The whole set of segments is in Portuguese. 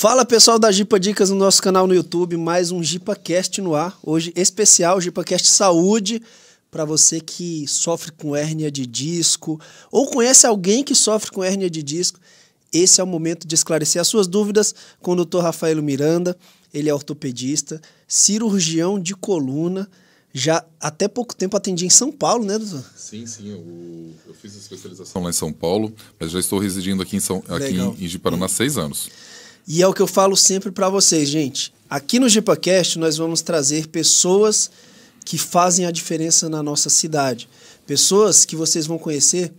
Fala pessoal da Gipa Dicas no nosso canal no YouTube, mais um GipaCast no ar. Hoje especial GipaCast Saúde para você que sofre com hérnia de disco ou conhece alguém que sofre com hérnia de disco. Esse é o momento de esclarecer as suas dúvidas com o Dr. Rafael Miranda. Ele é ortopedista, cirurgião de coluna. Já até pouco tempo atendi em São Paulo, né, doutor? Sim, sim. Eu, eu fiz a especialização lá em São Paulo, mas já estou residindo aqui em, São, aqui em, em Paraná há seis anos. E é o que eu falo sempre para vocês, gente. Aqui no GipaCast nós vamos trazer pessoas que fazem a diferença na nossa cidade. Pessoas que vocês vão conhecer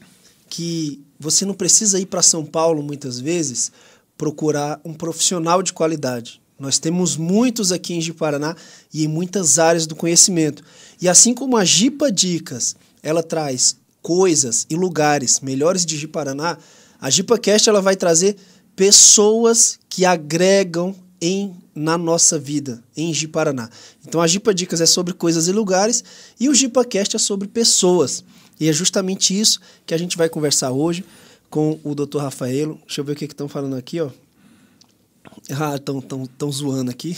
que você não precisa ir para São Paulo muitas vezes procurar um profissional de qualidade. Nós temos muitos aqui em Paraná e em muitas áreas do conhecimento. E assim como a Gipa Dicas, ela traz coisas e lugares melhores de Paraná, a GipaCast ela vai trazer pessoas que agregam em na nossa vida, em Paraná. Então a Gipa Dicas é sobre coisas e lugares e o GipaCast é sobre pessoas. E é justamente isso que a gente vai conversar hoje com o Dr. Rafaelo. Deixa eu ver o que estão falando aqui, ó. Ah, estão tão, tão zoando aqui.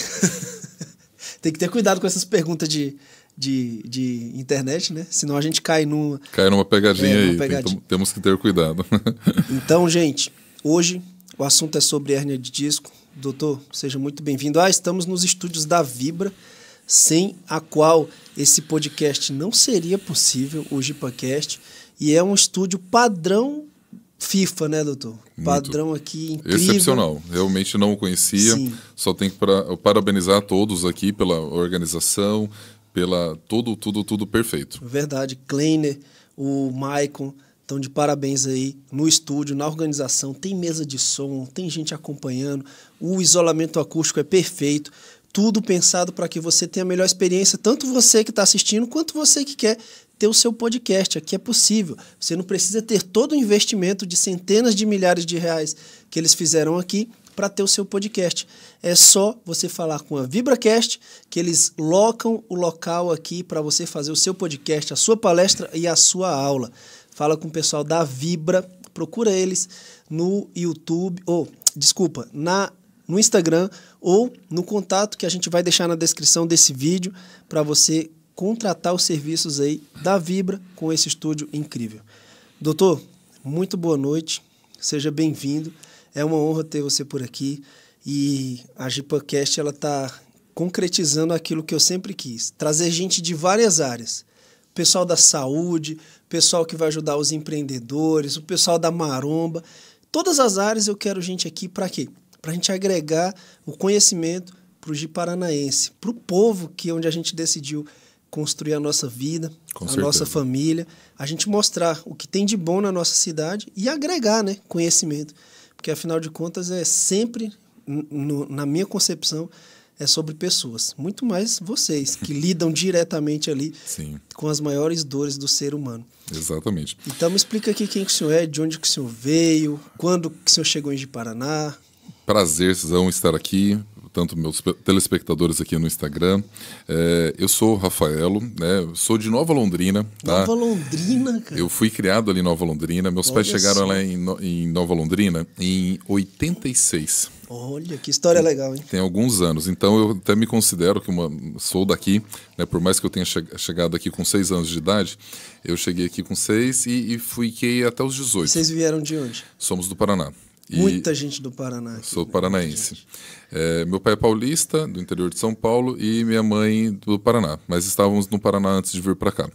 Tem que ter cuidado com essas perguntas de, de, de internet, né? Senão a gente cai numa... Cai numa pegadinha é, aí. pegadinha. Tem, temos que ter cuidado. então, gente, hoje o assunto é sobre hérnia de disco. Doutor, seja muito bem-vindo. Ah, estamos nos estúdios da Vibra, sem a qual esse podcast não seria possível, o GipaCast. E é um estúdio padrão FIFA, né, doutor? Muito Padrão aqui incrível. Excepcional. Realmente não o conhecia. Sim. Só tenho para parabenizar a todos aqui pela organização, pela tudo, tudo, tudo perfeito. Verdade. Kleiner, o Maicon, Estão de parabéns aí no estúdio, na organização. Tem mesa de som, tem gente acompanhando. O isolamento acústico é perfeito. Tudo pensado para que você tenha a melhor experiência, tanto você que está assistindo, quanto você que quer ter o seu podcast. Aqui é possível. Você não precisa ter todo o investimento de centenas de milhares de reais que eles fizeram aqui para ter o seu podcast. É só você falar com a VibraCast, que eles locam o local aqui para você fazer o seu podcast, a sua palestra e a sua aula fala com o pessoal da Vibra, procura eles no YouTube, ou, desculpa, na no Instagram ou no contato que a gente vai deixar na descrição desse vídeo para você contratar os serviços aí da Vibra com esse estúdio incrível. Doutor, muito boa noite, seja bem-vindo. É uma honra ter você por aqui e a GipaCast ela está concretizando aquilo que eu sempre quis, trazer gente de várias áreas, pessoal da saúde, pessoal que vai ajudar os empreendedores, o pessoal da maromba. Todas as áreas eu quero gente aqui para quê? Para a gente agregar o conhecimento para o Ji Paranaense, para o povo que é onde a gente decidiu construir a nossa vida, Com a certeza. nossa família, a gente mostrar o que tem de bom na nossa cidade e agregar né, conhecimento. Porque afinal de contas é sempre, no, na minha concepção, é sobre pessoas, muito mais vocês, que lidam diretamente ali Sim. com as maiores dores do ser humano. Exatamente. Então me explica aqui quem que o senhor é, de onde que o senhor veio, quando que o senhor chegou em Paraná. Prazer, Prazerzão estar aqui, tanto meus telespectadores aqui no Instagram. É, eu sou o Rafaelo, né? Sou de Nova Londrina. Tá? Nova Londrina, cara. Eu fui criado ali em Nova Londrina. Meus Olha pais chegaram lá em, em Nova Londrina em 86. Olha, que história legal, hein? Tem alguns anos. Então eu até me considero que uma, sou daqui, né? Por mais que eu tenha chegado aqui com seis anos de idade, eu cheguei aqui com seis e, e fiquei até os 18. E vocês vieram de onde? Somos do Paraná. Muita gente do Paraná. Aqui, sou né? paranaense. É, meu pai é paulista, do interior de São Paulo, e minha mãe do Paraná. Mas estávamos no Paraná antes de vir para cá.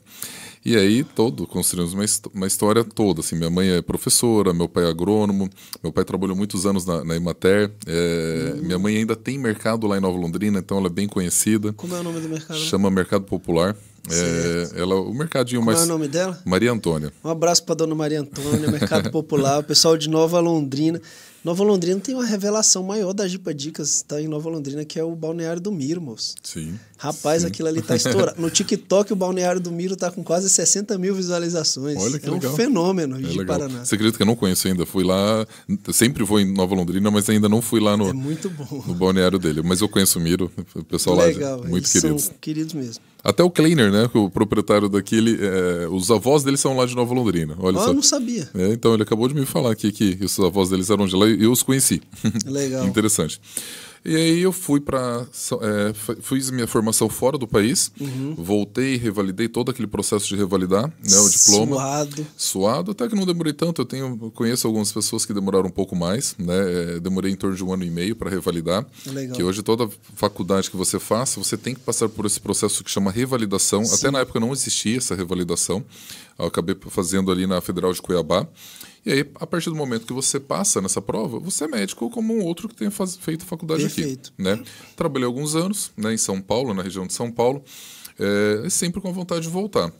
E aí, todo, construímos uma, uma história toda. Assim, minha mãe é professora, meu pai é agrônomo, meu pai trabalhou muitos anos na, na Imater. É, hum. Minha mãe ainda tem mercado lá em Nova Londrina, então ela é bem conhecida. Como é o nome do mercado? Chama Mercado Popular. É, ela, o mercadinho é mais. Qual é o nome dela? Maria Antônia. Um abraço para dona Maria Antônia, Mercado Popular, o pessoal de Nova Londrina. Nova Londrina tem uma revelação maior da Jipa Dicas, está em Nova Londrina, que é o Balneário do Miro, moço. Sim. Rapaz, sim. aquilo ali tá estourado. No TikTok, o Balneário do Miro tá com quase 60 mil visualizações. Olha que é legal. um fenômeno é de legal. Paraná. Você acredita que eu não conheço ainda? Fui lá, sempre vou em Nova Londrina, mas ainda não fui lá no, é no balneário dele. Mas eu conheço o Miro, o pessoal é legal, lá, muito queridos. São queridos mesmo. Até o Kleiner, né? o proprietário daquele. É, os avós dele são lá de Nova Londrina. Olha ah, só. eu não sabia. É, então ele acabou de me falar aqui que os avós deles eram de lá e eu os conheci. Legal. Interessante. E aí eu fui para é, fiz minha formação fora do país, uhum. voltei, revalidei todo aquele processo de revalidar, né, o diploma. Suado. Suado, até que não demorei tanto. Eu tenho conheço algumas pessoas que demoraram um pouco mais, né? É, demorei em torno de um ano e meio para revalidar. Legal. Que hoje toda faculdade que você faça, você tem que passar por esse processo que chama revalidação. Sim. Até na época não existia essa revalidação. Eu acabei fazendo ali na Federal de Cuiabá. E aí, a partir do momento que você passa nessa prova, você é médico como um outro que tenha faz, feito faculdade Perfeito. aqui. Né? Trabalhei alguns anos né, em São Paulo, na região de São Paulo, é, sempre com a vontade de voltar.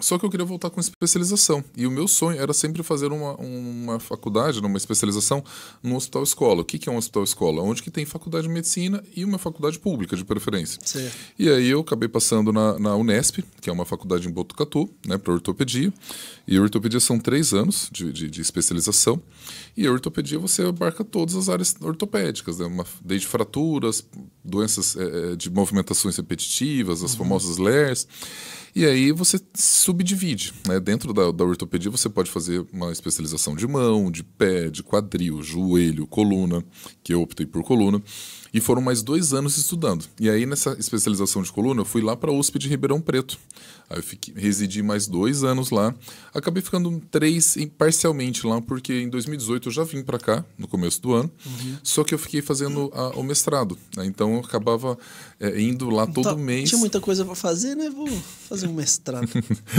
Só que eu queria voltar com especialização. E o meu sonho era sempre fazer uma, uma faculdade, né, uma especialização no hospital escola. O que, que é um hospital escola? Onde que tem faculdade de medicina e uma faculdade pública, de preferência. Sim. E aí eu acabei passando na, na, Unesp, que é uma faculdade em Botucatu, né, para ortopedia. E ortopedia são três anos de, de, de, especialização. E a ortopedia você abarca todas as áreas ortopédicas, né, uma, desde fraturas, doenças é, de movimentações repetitivas, as uhum. famosas LERS. E aí você subdivide. Né? Dentro da, da, ortopedia, você pode fazer uma especialização de mão, de pé, de quadril, joelho, coluna, que eu optei por coluna. E foram mais dois anos estudando. E aí, nessa especialização de coluna, eu fui lá para a USP de Ribeirão Preto. Aí eu fiquei, residi mais dois anos lá. Acabei ficando três parcialmente lá, porque em 2018 eu já vim para cá, no começo do ano. Uhum. Só que eu fiquei fazendo a, o mestrado. Né? Então, eu acabava é, indo lá todo tá, mês. Tinha muita coisa para fazer, né? Vou fazer um mestrado.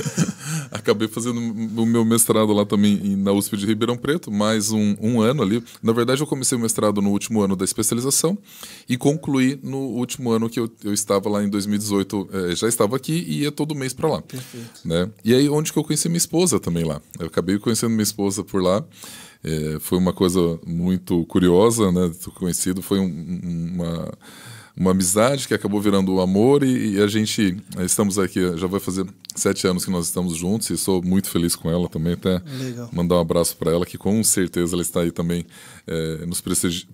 Acabei fazendo o meu mestrado lá também na USP de Ribeirão Preto, mais um, um ano ali. Na verdade, eu comecei o mestrado no último ano da especialização e concluí no último ano que eu, eu estava lá em 2018. É, já estava aqui e ia todo mês para lá. Perfeito. Né? E aí, onde que eu conheci minha esposa também lá. Eu acabei conhecendo minha esposa por lá. É, foi uma coisa muito curiosa, né? Conhecido, foi um, uma uma amizade que acabou virando um amor e, e a gente eh, estamos aqui, já vai fazer sete anos que nós estamos juntos e sou muito feliz com ela também. Até Legal. mandar um abraço para ela, que com certeza ela está aí também é, nos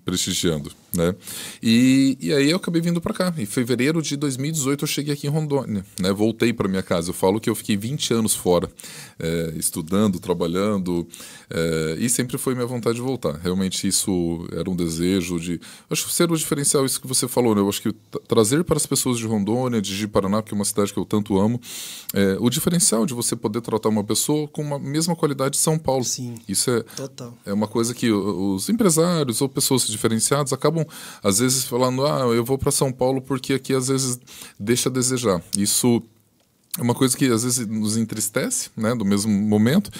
prestigiando. Né? E, e aí eu acabei vindo para cá. Em fevereiro de 2018 eu cheguei aqui em Rondônia. Né? Voltei para minha casa. Eu falo que eu fiquei 20 anos fora, é, estudando, trabalhando, é, e sempre foi minha vontade de voltar. Realmente isso era um desejo de. Acho que ser o diferencial, isso que você falou, né? Eu acho que trazer para as pessoas de Rondônia, de Paraná, que é uma cidade que eu tanto amo, é, é, o diferencial de você poder tratar uma pessoa com a mesma qualidade de São Paulo. Sim. Isso é, total. é uma coisa que os empresários ou pessoas diferenciadas acabam, às vezes, falando: ah, eu vou para São Paulo porque aqui, às vezes, deixa a desejar. Isso é uma coisa que às vezes nos entristece, né, do mesmo momento,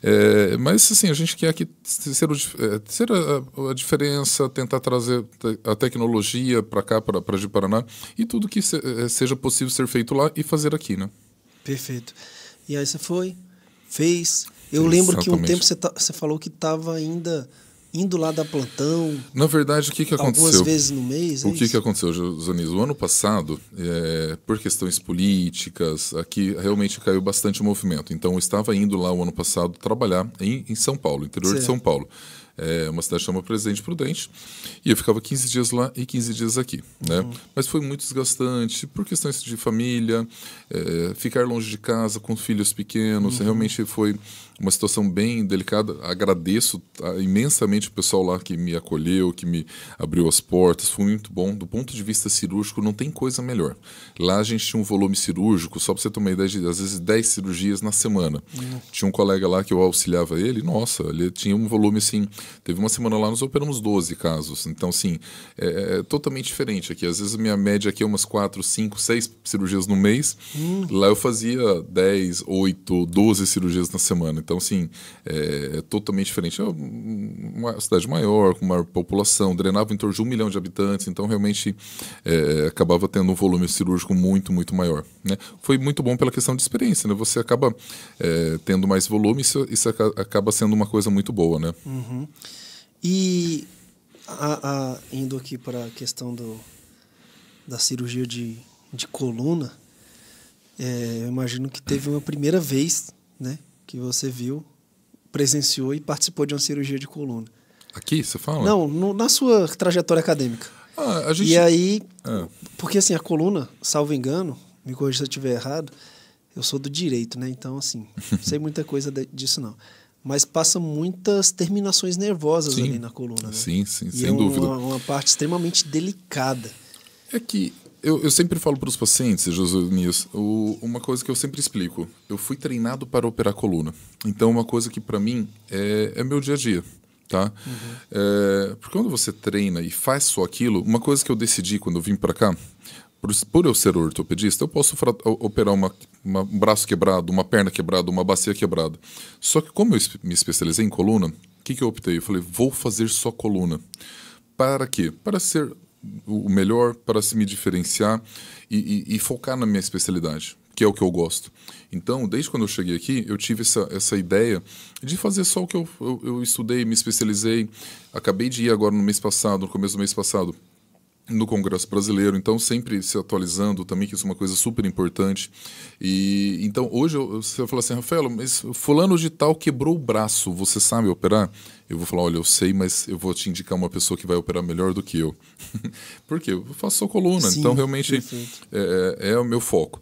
é, mas assim, a gente quer aqui ser, o, é, ser a, a, diferença, tentar trazer a tecnologia para cá, para Paraná, e tudo que se, é, seja possível ser feito lá e fazer aqui, né? Perfeito. E aí você foi, fez. Eu Sim, lembro exatamente. que um tempo você, tá, você falou que estava ainda indo lá da plantão. Na verdade, o que, que aconteceu? Algumas vezes no mês. É o que, que aconteceu, Josaniz? O ano passado, é, por questões políticas, aqui realmente caiu bastante o movimento. Então, eu estava indo lá o ano passado trabalhar em, em São Paulo, interior certo. de São Paulo. É uma cidade chamada Presidente Prudente. E eu ficava 15 dias lá e 15 dias aqui. Né? Uhum. Mas foi muito desgastante por questões de família, é, ficar longe de casa com filhos pequenos. Uhum. Realmente foi uma situação bem delicada. Agradeço tá, imensamente o pessoal lá que me acolheu, que me abriu as portas, foi muito bom. Do ponto de vista cirúrgico, não tem coisa melhor. Lá a gente tinha um volume cirúrgico, só para você ter uma ideia, de, às vezes 10 cirurgias na semana. Uhum. Tinha um colega lá que eu auxiliava ele, nossa, ele tinha um volume assim. Teve uma semana lá, nós operamos 12 casos. Então, assim, é, é, é totalmente diferente aqui. Às vezes a minha média aqui é umas 4, 5, 6 cirurgias no mês. Uhum. Lá eu fazia 10, 8, 12 cirurgias na semana. Então, assim, é, é totalmente diferente. É uma cidade maior, com maior população, drenava em torno de um milhão de habitantes, então realmente é, acabava tendo um volume cirúrgico muito, muito maior. Né? Foi muito bom pela questão de experiência, né? Você acaba é, tendo mais volume, isso, isso acaba sendo uma coisa muito boa, né? Uhum. E a, a, indo aqui para a questão do, da cirurgia de, de coluna, é, eu imagino que teve uma primeira vez, né? que você viu, presenciou e participou de uma cirurgia de coluna. Aqui, você fala? Não, no, na sua trajetória acadêmica. Ah, gente... E aí, ah. porque assim, a coluna, salvo engano, me corrija se eu estiver errado, eu sou do direito, né? Então, assim, não sei muita coisa disso não. Mas passa muitas terminações nervosas sim. ali na coluna, né? Sim, sim, e sem é dúvida. É uma parte extremamente delicada. É que eu, eu sempre falo para os pacientes, José Nias, uma coisa que eu sempre explico. Eu fui treinado para operar coluna. Então, uma coisa que para mim é, é meu dia a dia tá? Uhum. É, porque quando você treina e faz só aquilo, uma coisa que eu decidi quando eu vim para cá, por, por, eu ser ortopedista, eu posso operar uma, uma, um braço quebrado, uma perna quebrada, uma bacia quebrada. Só que como eu me especializei em coluna, o que, que eu optei? Eu falei, vou fazer só coluna. Para quê? Para ser o melhor para se me diferenciar e, e, e, focar na minha especialidade, que é o que eu gosto. Então, desde quando eu cheguei aqui, eu tive essa, essa ideia de fazer só o que eu, eu, eu estudei, me especializei. Acabei de ir agora no mês passado, no começo do mês passado, no Congresso Brasileiro, então sempre se atualizando também, que isso é uma coisa super importante. E então hoje eu, você vai falar assim, Rafael, mas fulano de tal quebrou o braço, você sabe operar? Eu vou falar, olha, eu sei, mas eu vou te indicar uma pessoa que vai operar melhor do que eu. Por quê? Eu faço só coluna, sim, então realmente é, é, é o meu foco.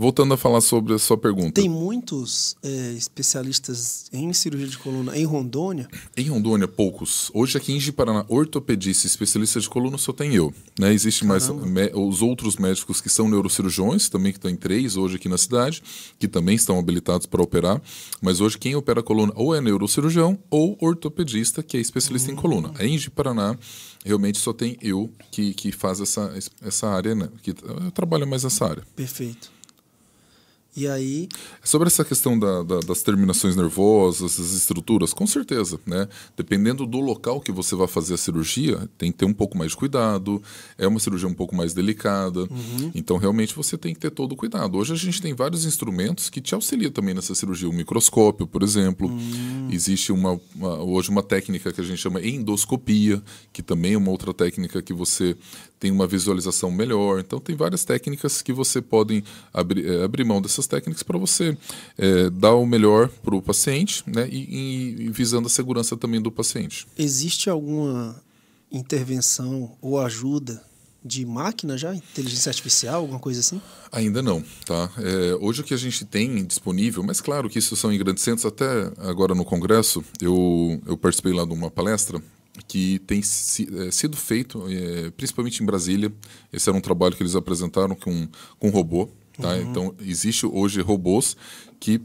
Voltando a falar sobre a sua pergunta. Tem muitos é, especialistas em cirurgia de coluna em Rondônia? Em Rondônia, poucos. Hoje aqui em Paraná, ortopedista especialista de coluna só tem eu. Né? Existe mais os outros médicos que são neurocirurgiões, também que estão em três hoje aqui na cidade, que também estão habilitados para operar. Mas hoje quem opera coluna ou é neurocirurgião ou ortopedista, que é especialista em hum. coluna. Em Inge Paraná realmente só tem eu que, que faz essa, essa área, né? que eu eh, trabalho mais essa área. Perfeito. E aí. Sobre essa questão da, da, das terminações nervosas, das estruturas, com certeza, né? Dependendo do local que você vai fazer a cirurgia, tem que ter um pouco mais de cuidado, é uma cirurgia um pouco mais delicada. Uhum. Então, realmente, você tem que ter todo o cuidado. Hoje a gente tem vários instrumentos que te auxiliam também nessa cirurgia. O microscópio, por exemplo. Uhum. Existe uma, uma, hoje uma técnica que a gente chama endoscopia, que também é uma outra técnica que você tem uma visualização melhor. Então, tem várias técnicas que você pode abrir, é, eh, abrir mão dessa essas técnicas para você é, dar o melhor para o paciente né, e, e visando a segurança também do paciente. Existe alguma intervenção ou ajuda de máquina já? Inteligência artificial, alguma coisa assim? Ainda não, tá? É, hoje o que a gente tem disponível, mas claro que isso são em grandes centros, até agora no Congresso, eu, eu participei lá de uma palestra que tem si, é, sido feito, é, principalmente em Brasília, esse era um trabalho que eles apresentaram com, com um robô, Tá? Uhum. Então, existe hoje robôs que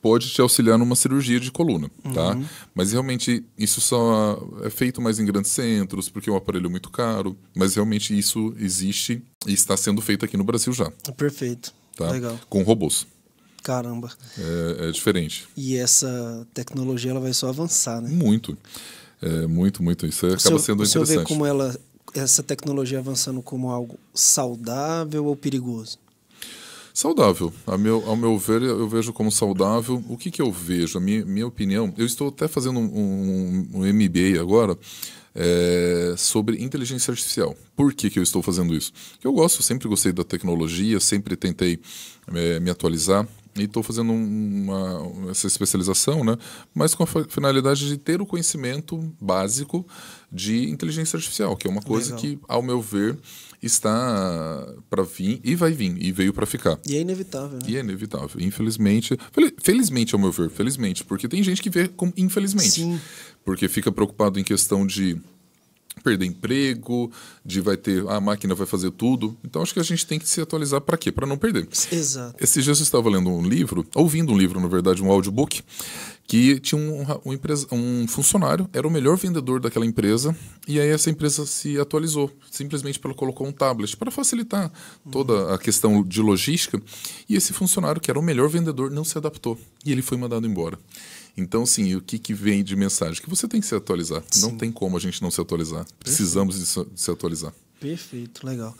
pode te auxiliar numa cirurgia de coluna, tá? uhum. tá? Mas realmente isso só é feito mais em grandes centros, porque é um aparelho muito caro, mas realmente isso existe e está sendo feito aqui no Brasil já. Perfeito. Tá? Legal. Com robôs. Caramba. É, é, diferente. E essa tecnologia ela vai só avançar, né? Muito. É, muito, muito. Isso acaba senhor, sendo interessante. Você vê como ela essa tecnologia avançando como algo saudável ou perigoso? Saudável. Meu, ao meu ver, eu vejo como saudável. O que, que eu vejo? A minha, minha opinião, eu estou até fazendo um, um, um MBA agora é, sobre inteligência artificial. Por que, que eu estou fazendo isso? Eu gosto, sempre gostei da tecnologia, sempre tentei é, me atualizar e estou fazendo uma, essa especialização, né? mas com a finalidade de ter o conhecimento básico de inteligência artificial, que é uma coisa Legal. que, ao meu ver, está para vir e vai vir e veio para ficar. E é inevitável. Né? E é inevitável. Infelizmente, felizmente ao meu ver, felizmente, porque tem gente que vê como infelizmente. Sim. Porque fica preocupado em questão de perder emprego, de vai ter ah, a máquina vai fazer tudo. Então acho que a gente tem que se atualizar para quê? Para não perder. Exato. Esses dias eu estava lendo um livro, ouvindo um livro, na verdade, um audiobook, que tinha um, um, empresa, um funcionário, era o melhor vendedor daquela empresa, e aí essa empresa se atualizou, simplesmente pelo colocou um tablet para facilitar toda a questão de logística, e esse funcionário, que era o melhor vendedor, não se adaptou, e ele foi mandado embora. Então, sim, o que, que vem de mensagem? Que você tem que se atualizar. Sim. Não tem como a gente não se atualizar. Perfeito. Precisamos de se, de se atualizar. Perfeito, legal.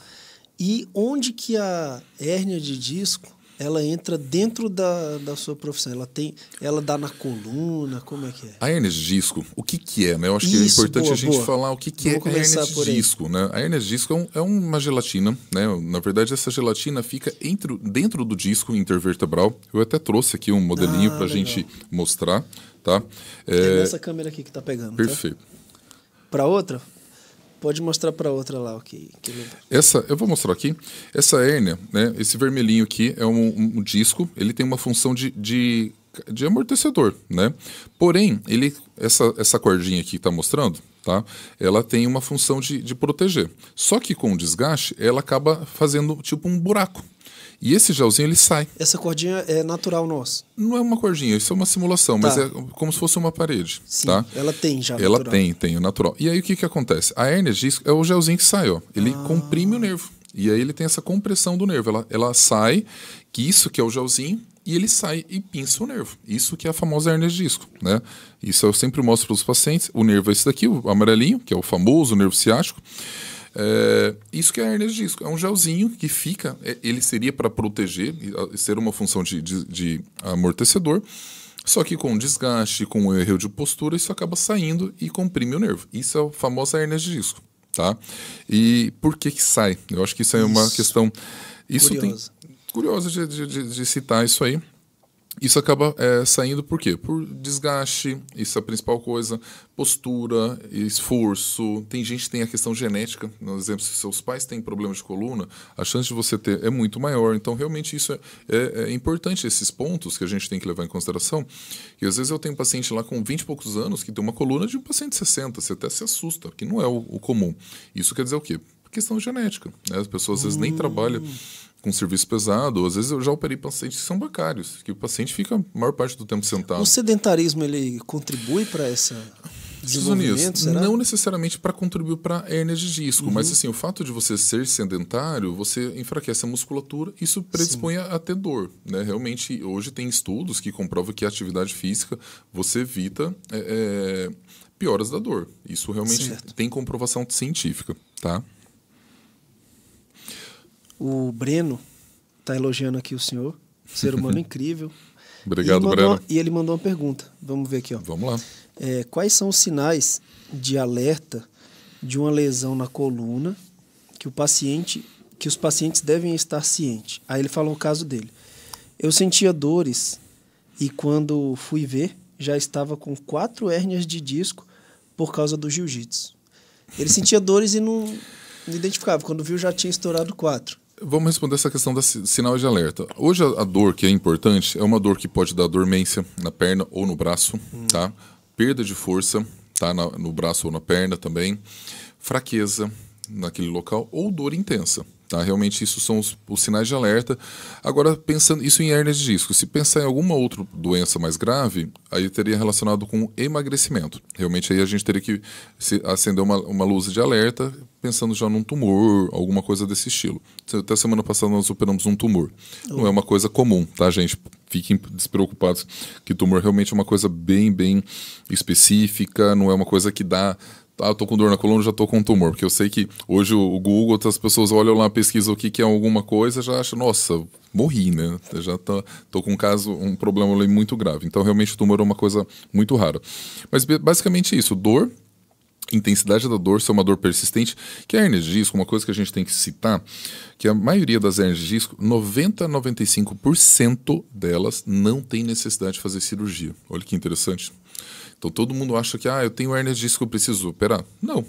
E onde que a hérnia de disco ela entra dentro da, da sua profissão? Ela tem, ela dá na coluna, como é que é? A hernia de disco, o que que é, né? Eu acho Isso, que é importante boa, a gente boa. falar o que que é a hernia de disco, né? A hernia de disco é, um, é, uma gelatina, né? Na verdade, essa gelatina fica entre, dentro do disco intervertebral. Eu até trouxe aqui um modelinho ah, para a gente mostrar, tá? É, é nessa câmera aqui que tá pegando, tá? Perfeito. Tá? Para outra? Pode mostrar para outra lá o que, tá. Essa, eu vou mostrar aqui. Essa hérnia, né? Esse vermelhinho aqui é um, um, disco. Ele tem uma função de, de, de, amortecedor, né? Porém, ele, essa, essa cordinha aqui que está mostrando, tá? Ela tem uma função de, de proteger. Só que com o desgaste, ela acaba fazendo tipo um buraco, e esse gelzinho ele sai. Essa cordinha é natural nossa? Não é uma cordinha, isso é uma simulação, tá. mas é como se fosse uma parede. Sim, tá? ela tem já. Ela natural. tem, tem, é natural. E aí o que, que acontece? A hernia disco é o gelzinho que sai, ó. Ele ah. comprime o nervo. E aí ele tem essa compressão do nervo. Ela, ela sai, que isso que é o gelzinho, e ele sai e pinça o nervo. Isso que é a famosa hernia de disco, né? Isso eu sempre mostro para os pacientes. O nervo é esse daqui, o amarelinho, que é o famoso nervo ciático. É, isso que é a hernia de disco. É um gelzinho que fica, é, ele seria para proteger, ser uma função de, de, de amortecedor. Só que com desgaste, com erro de postura, isso acaba saindo e comprime o nervo. Isso é a famosa hernia de disco, tá? E por que que sai? Eu acho que isso é uma isso. questão... Isso curioso. tem curioso de, de, de, de citar isso aí. Isso acaba é, saindo por quê? Por desgaste, isso é a principal coisa, postura, esforço. Tem gente que tem a questão genética, por exemplo, se seus pais têm problemas de coluna, a chance de você ter é muito maior. Então, realmente, isso é, é, é importante, esses pontos que a gente tem que levar em consideração. E às vezes eu tenho um paciente lá com 20 e poucos anos que tem uma coluna de um paciente de 60, você até se assusta, que não é o, o comum. Isso quer dizer o quê? Questão genética. Né? As pessoas às vezes hum. nem trabalham com serviço pesado, ou às vezes eu já operei pacientes que são bancários, que o paciente fica a maior parte do tempo sentado. O sedentarismo ele contribui para essa desenvolvimento, será? Não necessariamente para contribuir para hérnia de disco, uhum. mas assim, o fato de você ser sedentário, você enfraquece a musculatura, isso predispõe a, a, ter dor. Né? Realmente, hoje tem estudos que comprovam que a atividade física você evita é, é, pioras da dor. Isso realmente certo. tem comprovação científica, tá? O Breno está elogiando aqui o senhor, ser humano incrível. Obrigado, e mandou, Breno. E ele mandou uma pergunta. Vamos ver aqui. Ó. Vamos lá. É, quais são os sinais de alerta de uma lesão na coluna que o paciente, que os pacientes devem estar cientes? Aí ele falou o caso dele. Eu sentia dores e quando fui ver, já estava com quatro hérnias de disco por causa do jiu-jitsu. Ele sentia dores e não, não identificava. Quando viu, já tinha estourado quatro vamos responder essa questão da sinal de alerta. Hoje a, dor que é importante é uma dor que pode dar dormência na perna ou no braço, hum. tá? Perda de força, tá? Na, no braço ou na perna também. Fraqueza naquele local ou dor intensa, Tá? Realmente, isso são os, os, sinais de alerta. Agora, pensando isso em hérnia de disco, se pensar em alguma outra doença mais grave, aí teria relacionado com emagrecimento. Realmente, aí a gente teria que acender uma, uma luz de alerta, pensando já num tumor, alguma coisa desse estilo. Até semana passada nós operamos um tumor. Não é uma coisa comum, tá, gente? Fiquem despreocupados que tumor realmente é uma coisa bem, bem específica, não é uma coisa que dá ah, tô com dor na coluna, já tô com um tumor. Porque eu sei que hoje o Google, outras pessoas olham lá, pesquisam o que, que é alguma coisa, já acham, nossa, morri, né? Eu já tô, tô com um caso, um problema muito grave. Então, realmente, o tumor é uma coisa muito rara. Mas basicamente é isso, dor, intensidade da dor, se é uma dor persistente, que é a hernia de disco, uma coisa que a gente tem que citar, que a maioria das hernias de disco, 90 a 95% delas não tem necessidade de fazer cirurgia. Olha que interessante. Então todo mundo acha que ah, eu tenho hernia de disco, eu preciso operar. Não.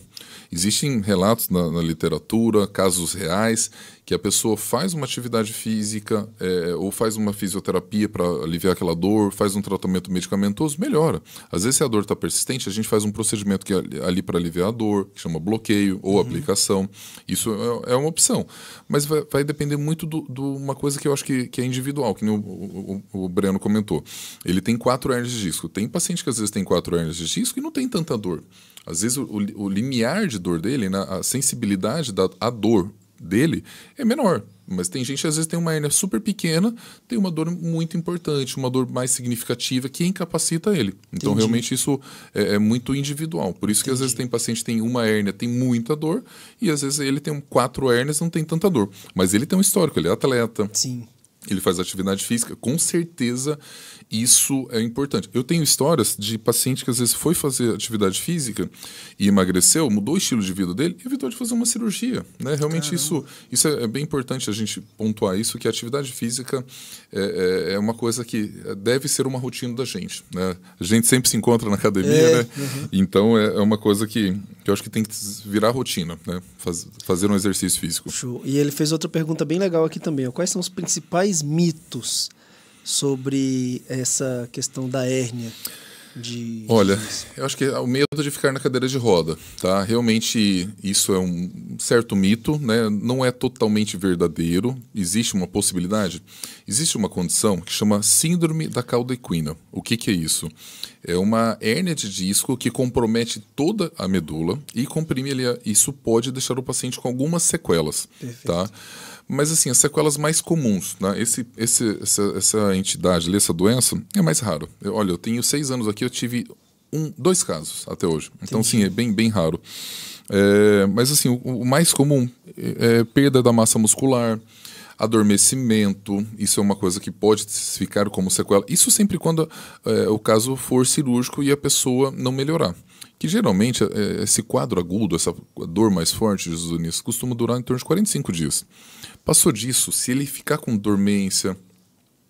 Existem relatos na, na literatura, casos reais que a pessoa faz uma atividade física é, ou faz uma fisioterapia para aliviar aquela dor, faz um tratamento medicamentoso, melhora. Às vezes, se a dor está persistente, a gente faz um procedimento que é ali para aliviar a dor, que chama bloqueio ou uhum. aplicação. Isso é, é, uma opção. Mas vai, vai depender muito de uma coisa que eu acho que, que é individual, que o, o, o, Breno comentou. Ele tem quatro hernias de disco. Tem paciente que às vezes tem quatro hernias de disco e não tem tanta dor. Às vezes o, o, o limiar de dor dele, né, a sensibilidade da a dor dele é menor. Mas tem gente às vezes tem uma hérnia super pequena, tem uma dor muito importante, uma dor mais significativa que incapacita ele. Então, Entendi. realmente, isso é, é, muito individual. Por isso Entendi. que às vezes tem paciente tem uma hérnia, tem muita dor, e às vezes ele tem quatro hérnias, não tem tanta dor. Mas ele tem um histórico, ele é atleta. Sim. Ele faz atividade física, com certeza isso é importante. Eu tenho histórias de paciente que às vezes foi fazer atividade física e emagreceu, mudou o estilo de vida dele e evitou de fazer uma cirurgia. Né? Realmente Caramba. isso, isso é bem importante a gente pontuar isso, que a atividade física é, é, é uma coisa que deve ser uma rotina da gente. Né? A gente sempre se encontra na academia, é. né? Uhum. Então é, é, uma coisa que, que eu acho que tem que virar rotina, né? Faz, fazer um exercício físico. Show. E ele fez outra pergunta bem legal aqui também. Quais são os principais mitos sobre essa questão da hérnia? De... Olha, eu acho que é o medo de ficar na cadeira de roda, tá? Realmente isso é um certo mito, né? Não é totalmente verdadeiro. Existe uma possibilidade. Existe uma condição que chama síndrome da equina. O que, que é isso? É uma hérnia de disco que compromete toda a medula e comprime Isso pode deixar o paciente com algumas sequelas, tá? Perfeito. tá? Mas assim, as sequelas mais comuns, né? Esse, esse, essa, essa entidade, essa doença, é mais raro. Eu, olha, eu tenho seis anos aqui, eu tive um, dois casos até hoje. Então, Entendi. sim, é bem, bem raro. É, mas assim, o, o, mais comum é, é perda da massa muscular, adormecimento, isso é uma coisa que pode ficar como sequela. Isso sempre quando é, o caso for cirúrgico e a pessoa não melhorar que geralmente é, é, esse quadro agudo, essa dor mais forte, Jesus Unis, costuma durar em torno de 45 dias. Passou disso, se ele ficar com dormência,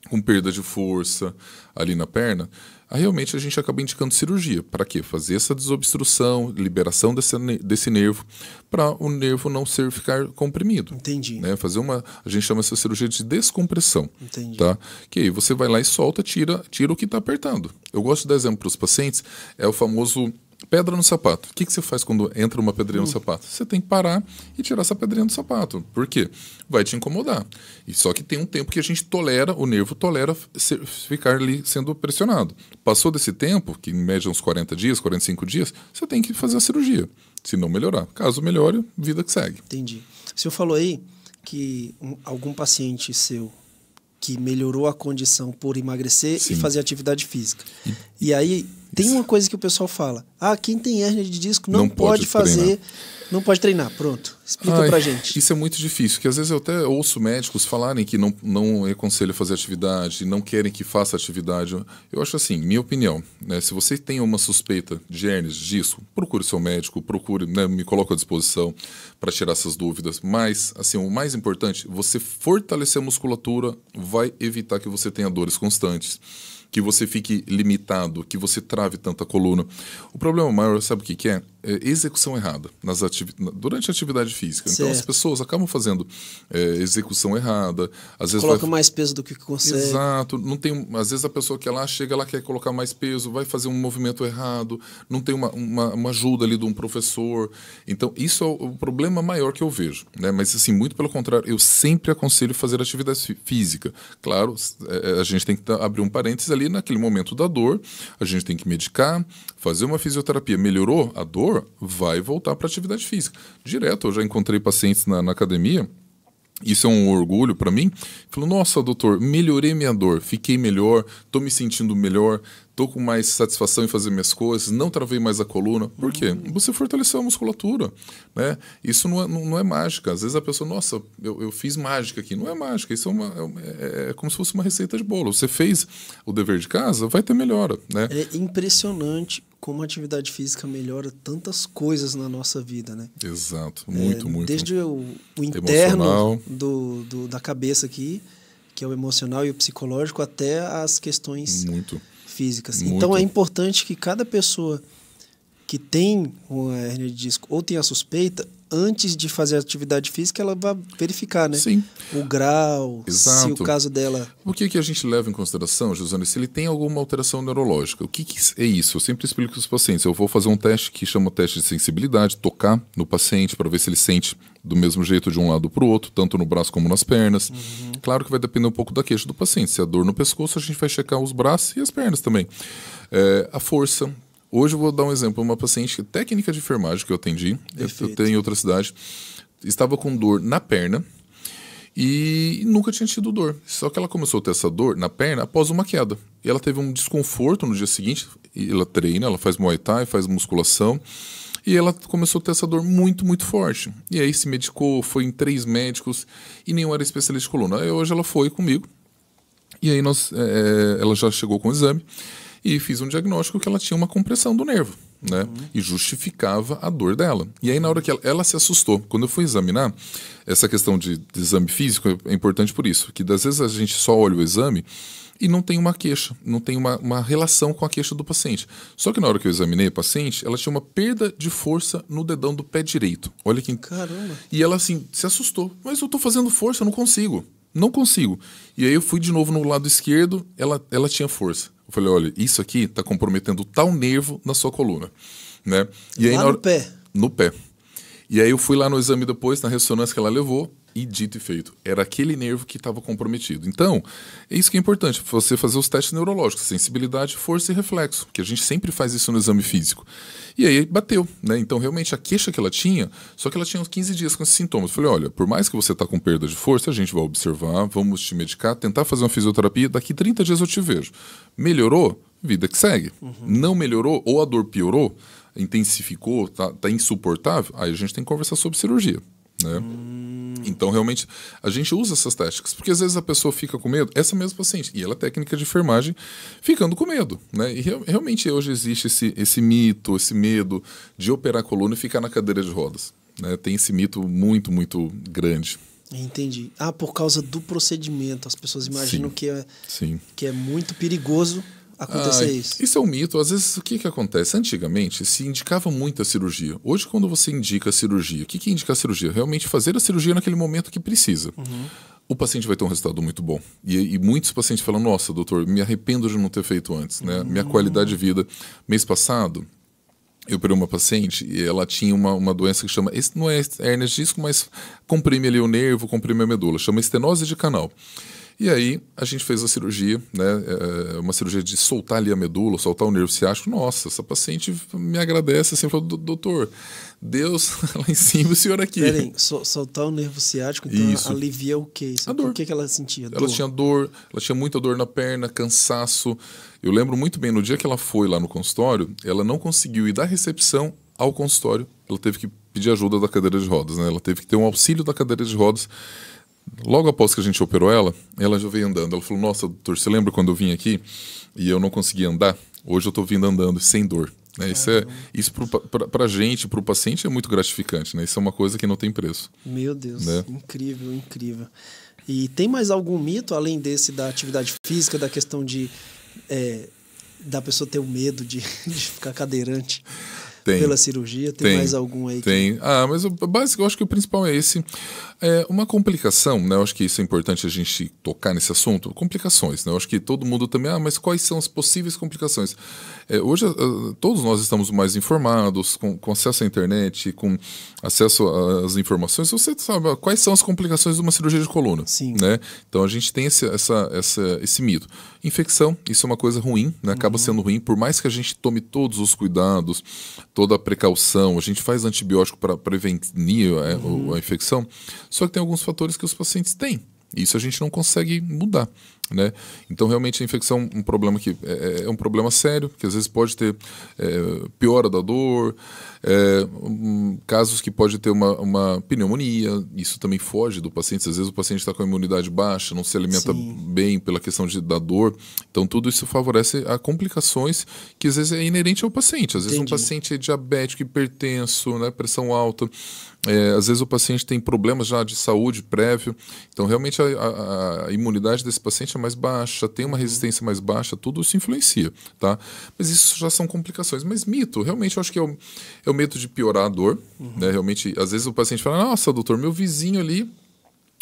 com perda de força ali na perna, realmente a gente acaba indicando cirurgia. Para quê? Fazer essa desobstrução, liberação desse, desse nervo, para o nervo não ser ficar comprimido. Entendi. Né? Fazer uma, a gente chama essa cirurgia de descompressão. Entendi. Tá? Que aí você vai lá e solta, tira, tira o que está apertando. Eu gosto de dar exemplo para os pacientes, é o famoso Pedra no sapato. O que, que você faz quando entra uma pedrinha no hum. sapato? Você tem que parar e tirar essa pedrinha do sapato. Por quê? Vai te incomodar. E só que tem um tempo que a gente tolera, o nervo tolera ser, ficar ali sendo pressionado. Passou desse tempo, que em média é uns 40 dias, 45 dias, você tem que fazer a cirurgia. Se não melhorar. Caso melhore, vida que segue. Entendi. O senhor falou aí que um, algum paciente seu que melhorou a condição por emagrecer Sim. e fazer atividade física. e aí tem uma coisa que o pessoal fala. Ah, quem tem hérnia de disco não, não pode, pode fazer, não pode treinar. Pronto, explica Ai, pra gente. Isso é muito difícil, porque às vezes eu até ouço médicos falarem que não, não aconselho fazer atividade, não querem que faça atividade. Eu acho assim, minha opinião, né, se você tem uma suspeita de hérnia de disco, procure seu médico, procure, né, me coloque à disposição para tirar essas dúvidas. Mas, assim, o mais importante, você fortalecer a musculatura vai evitar que você tenha dores constantes que você fique limitado, que você trave tanta coluna. O problema maior, sabe o que, que é? é, execução errada nas ativi durante a atividade física. Certo. Então as pessoas acabam fazendo é, execução errada, às vezes coloca vai... mais peso do que consegue. Exato, não tem, às vezes a pessoa que é lá chega, ela quer colocar mais peso, vai fazer um movimento errado, não tem uma, uma, uma ajuda ali de um professor. Então isso é o problema maior que eu vejo, né? Mas assim muito pelo contrário, eu sempre aconselho fazer atividade física. Claro, é, é, a gente tem que abrir um parênteses ali naquele momento da dor, a gente tem que medicar, fazer uma fisioterapia. Melhorou a dor for, vai voltar para atividade física. Direto, eu já encontrei pacientes na, na academia isso é um orgulho para mim. Falou, nossa, doutor, melhorei minha dor, fiquei melhor, tô me sentindo melhor, tô com mais satisfação em fazer minhas coisas, não travei mais a coluna. Por quê? Uhum. Você fortaleceu a musculatura, né? Isso não é, não, não é mágica. Às vezes a pessoa, nossa, eu, eu, fiz mágica aqui. Não é mágica, isso é, uma, é, é, é, como se fosse uma receita de bolo. Você fez o dever de casa, vai ter melhora, né? É impressionante como a atividade física melhora tantas coisas na nossa vida, né? Exato, é, muito, é, muito. Desde o, o interno do, do, da cabeça aqui, que é o emocional e o psicológico, até as questões muito. físicas. Então, muito. Então é importante que cada pessoa que tem uma hernia de disco ou tem a suspeita, antes de fazer atividade física, ela vai verificar, né? Sim. O grau, Exato. se o caso dela. O que, que a gente leva em consideração, Josane, se ele tem alguma alteração neurológica? O que, que é isso? Eu sempre explico para os pacientes. Eu vou fazer um teste que chama teste de sensibilidade, tocar no paciente para ver se ele sente do mesmo jeito de um lado para o outro, tanto no braço como nas pernas. Uhum. Claro que vai depender um pouco da queixa do paciente. Se a é dor no pescoço, a gente vai checar os braços e as pernas também. É, a força, Hoje eu vou dar um exemplo. Uma paciente técnica de enfermagem que eu atendi, Perfeito. eu tenho em outra cidade, estava com dor na perna e nunca tinha tido dor. Só que ela começou a ter essa dor na perna após uma queda. E ela teve um desconforto no dia seguinte. Ela treina, ela faz muay thai, faz musculação. E ela começou a ter essa dor muito, muito forte. E aí se medicou, foi em três médicos e nenhum era especialista de coluna. hoje ela foi comigo. E aí nós, é, ela já chegou com o exame e fiz um diagnóstico que ela tinha uma compressão do nervo, né? Uhum. E justificava a dor dela. E aí, na hora que ela, ela, se assustou, quando eu fui examinar, essa questão de, de exame físico é importante por isso, que às vezes a gente só olha o exame e não tem uma queixa, não tem uma, uma, relação com a queixa do paciente. Só que na hora que eu examinei a paciente, ela tinha uma perda de força no dedão do pé direito. Olha que. Caramba! E ela assim se assustou. Mas eu tô fazendo força, eu não consigo não consigo. E aí eu fui de novo no lado esquerdo, ela, ela tinha força. Eu falei, olha, isso aqui está comprometendo tal nervo na sua coluna, né? E aí, Lá hora... no pé. No pé. E aí eu fui lá no exame depois, na ressonância que ela levou, e dito e feito, era aquele nervo que estava comprometido. Então, é isso que é importante, você fazer os testes neurológicos, sensibilidade, força e reflexo, que a gente sempre faz isso no exame físico. E aí bateu, né? Então, realmente, a queixa que ela tinha, só que ela tinha uns 15 dias com esses sintomas. falei, olha, por mais que você está com perda de força, a gente vai observar, vamos te medicar, tentar fazer uma fisioterapia, daqui 30 dias eu te vejo. Melhorou? Vida que segue. Uhum. Não melhorou ou a dor piorou, intensificou, tá, tá insuportável, aí a gente tem que conversar sobre cirurgia. Né? Hum. Uhum. Então, realmente, a gente usa essas táticas, porque às vezes a pessoa fica com medo, essa mesma paciente, e ela é técnica de enfermagem, ficando com medo. Né? E re realmente hoje existe esse, esse mito, esse medo de operar a coluna e ficar na cadeira de rodas. Né? Tem esse mito muito, muito grande. Entendi. Ah, por causa do procedimento. As pessoas imaginam Sim. que é, Sim. que é muito perigoso acontecer ah, isso? Isso é um mito. Às vezes, o que, que acontece? Antigamente, se indicava muito a cirurgia. Hoje, quando você indica a cirurgia, o que, que é indica a cirurgia? Realmente fazer a cirurgia naquele momento que precisa. Uhum. O paciente vai ter um resultado muito bom. E, e, muitos pacientes falam: Nossa, doutor, me arrependo de não ter feito antes. Né? Uhum. Minha qualidade de vida. Mês passado, eu operei uma paciente e ela tinha uma, uma doença que chama, não é hernia de disco, mas comprime ali o nervo, comprime a medula, chama estenose de canal. E aí a gente fez a cirurgia, né? É, uma cirurgia de soltar ali a medula, soltar o nervo ciático. Nossa, essa paciente me agradece assim, falou, doutor, Deus lá em cima o senhor aqui. Peraí, soltar o nervo ciático, então Isso. alivia o quê? Isso, a dor. O que, que ela sentia? Ela dor. tinha dor, ela tinha muita dor na perna, cansaço. Eu lembro muito bem, no dia que ela foi lá no consultório, ela não conseguiu ir da recepção ao consultório. Ela teve que pedir ajuda da cadeira de rodas, né? Ela teve que ter um auxílio da cadeira de rodas Logo após que a gente operou ela, ela já veio andando. Ela falou: Nossa, doutor, você lembra quando eu vim aqui e eu não conseguia andar? Hoje eu estou vindo andando sem dor. Né? Isso, é, isso para a gente, para o paciente, é muito gratificante. Né? Isso é uma coisa que não tem preço. Meu Deus, né? incrível, incrível. E tem mais algum mito além desse da atividade física, da questão de é, da pessoa ter o medo de, de ficar cadeirante? tem. pela cirurgia? Tem, tem, mais algum aí? Tem. Que... Ah, mas o básico, eu acho que o principal é esse. É, uma complicação, né? Eu acho que isso é importante a gente tocar nesse assunto. Complicações, né? Eu acho que todo mundo também, ah, mas quais são as possíveis complicações? É, hoje, ah, todos nós estamos mais informados, com, com acesso à internet, com acesso às informações. Você sabe quais são as complicações de uma cirurgia de coluna, Sim. né? Então, a gente tem esse, essa, essa, esse mito. Infecção, isso é uma coisa ruim, né? Acaba uhum. sendo ruim, por mais que a gente tome todos os cuidados, toda a precaução, a gente faz antibiótico para prevenir a, né, uhum. a infecção, só que tem alguns fatores que os pacientes têm. Isso a gente não consegue mudar. Né? Então, realmente, a infecção é um problema que é, é, é um problema sério, que às vezes pode ter é, piora da dor, é, um, casos que pode ter uma, uma, pneumonia, isso também foge do paciente. Às vezes o paciente está com a imunidade baixa, não se alimenta Sim. bem pela questão de, da dor. Então, tudo isso favorece a complicações que às vezes é inerente ao paciente. Às vezes Entendi. um paciente é diabético, hipertenso, né, pressão alta. É, às vezes o paciente tem problemas já de saúde prévio, então realmente a, a, a, imunidade desse paciente é mais baixa, tem uma uhum. resistência mais baixa, tudo isso influencia, tá? Mas isso já são complicações. Mas mito, realmente eu acho que é o, é o medo de piorar a dor, né? uhum. né? Realmente, às vezes o paciente fala, nossa, doutor, meu vizinho ali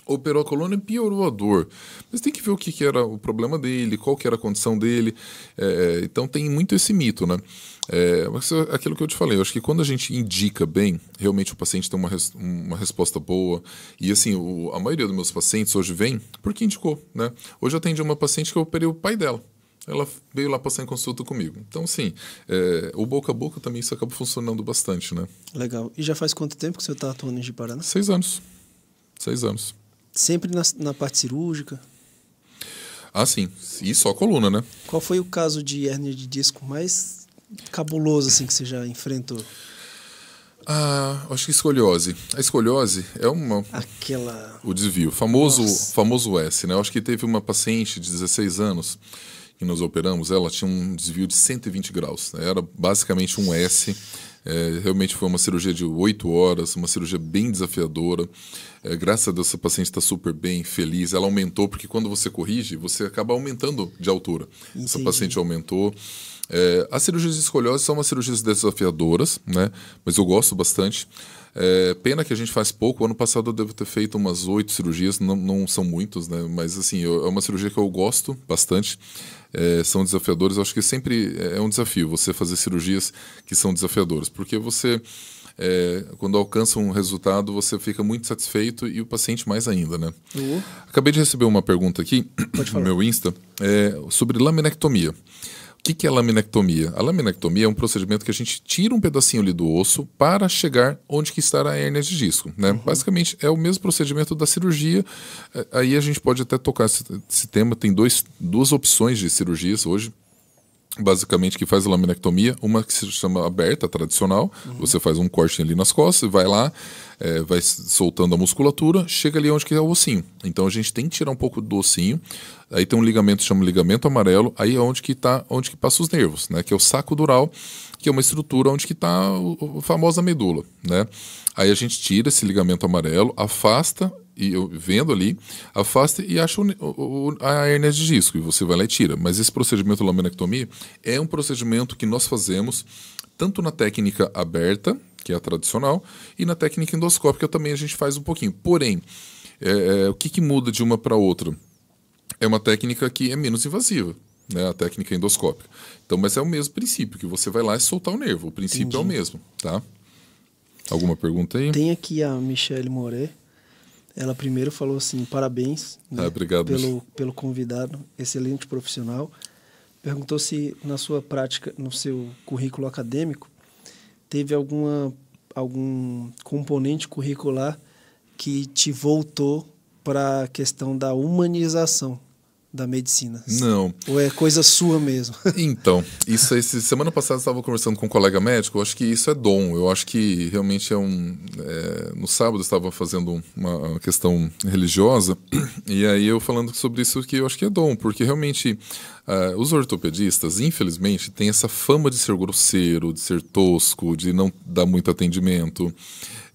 operou a colônia e piorou a dor. Mas tem que ver o que, que era o problema dele, qual que era a condição dele. É, é então tem muito esse mito, né? É, mas é aquilo que eu te falei, eu acho que quando a gente indica bem, realmente o paciente tem uma, res, uma resposta boa. E assim, o, a maioria dos meus pacientes hoje vem porque indicou, né? Hoje eu atendi uma paciente que eu operei o pai dela. Ela veio lá passar em consulta comigo. Então, sim, é, o boca a boca também isso acaba funcionando bastante, né? Legal. E já faz quanto tempo que você está atuando em Paraná? Seis anos. Seis anos. Sempre na, na parte cirúrgica? Ah, sim. E só coluna, né? Qual foi o caso de hérnia de disco mais cabuloso assim que você já enfrentou? Ah, acho que escoliose. A escoliose é uma. Aquela. O desvio. Famoso, famoso S, né? Eu acho que teve uma paciente de 16 anos que nós operamos, ela tinha um desvio de 120 graus. Né? Era basicamente um S é, realmente foi uma cirurgia de oito horas, uma cirurgia bem desafiadora. É, graças a Deus, essa paciente está super bem, feliz. Ela aumentou, porque quando você corrige, você acaba aumentando de altura. Entendi. Essa paciente aumentou. É, as cirurgias de escoliose são umas cirurgias desafiadoras, né? Mas eu gosto bastante. É, pena que a gente faz pouco. Ano passado eu devo ter feito umas oito cirurgias, não, não são muitos, né? Mas assim, eu, é uma cirurgia que eu gosto bastante é, são desafiadores. Eu acho que sempre é, é um desafio você fazer cirurgias que são desafiadoras, porque você é, quando alcança um resultado, você fica muito satisfeito e o paciente mais ainda, né? Uhum. Acabei de receber uma pergunta aqui no meu Insta é, sobre laminectomia que, que é a laminectomia? A laminectomia é um procedimento que a gente tira um pedacinho ali do osso para chegar onde que estará a hérnia de disco. Né? Uhum. Basicamente, é o mesmo procedimento da cirurgia. É, aí a gente pode até tocar esse, esse tema. Tem dois, duas opções de cirurgias hoje basicamente que faz a laminectomia, uma que se chama aberta, tradicional, uhum. você faz um corte ali nas costas, vai lá, é, vai soltando a musculatura, chega ali onde que é o ossinho. Então a gente tem que tirar um pouco do ossinho, aí tem um ligamento chamado chama ligamento amarelo, aí é onde que tá, onde que passa os nervos, né, que é o saco dural, que é uma estrutura onde que tá a famosa medula, né? Aí a gente tira esse ligamento amarelo, afasta e eu vendo ali, afasta e acha o, o, a hernia de disco e você vai lá e tira. Mas esse procedimento laminectomia é um procedimento que nós fazemos tanto na técnica aberta, que é a tradicional, e na técnica endoscópica também a gente faz um pouquinho. Porém, é, é, o que, que muda de uma para outra? É uma técnica que é menos invasiva. Né, a técnica endoscópica. Então, mas é o mesmo princípio, que você vai lá e soltar o nervo. O princípio Entendi. é o mesmo, tá? Alguma pergunta aí? Tem aqui a Michelle Moret. Ela primeiro falou assim: parabéns ah, né, ah, obrigado, pelo, pelo convidado, excelente profissional. Perguntou se na sua prática, no seu currículo acadêmico, teve alguma, algum componente curricular que te voltou para a questão da humanização, da medicina? Não. Ou é coisa sua mesmo? Então, isso esse, semana passada eu estava conversando com um colega médico, eu acho que isso é dom, eu acho que realmente é um... É, no sábado eu estava fazendo uma questão religiosa, e aí eu falando sobre isso que eu acho que é dom, porque realmente uh, os ortopedistas, infelizmente, têm essa fama de ser grosseiro, de ser tosco, de não dar muito atendimento...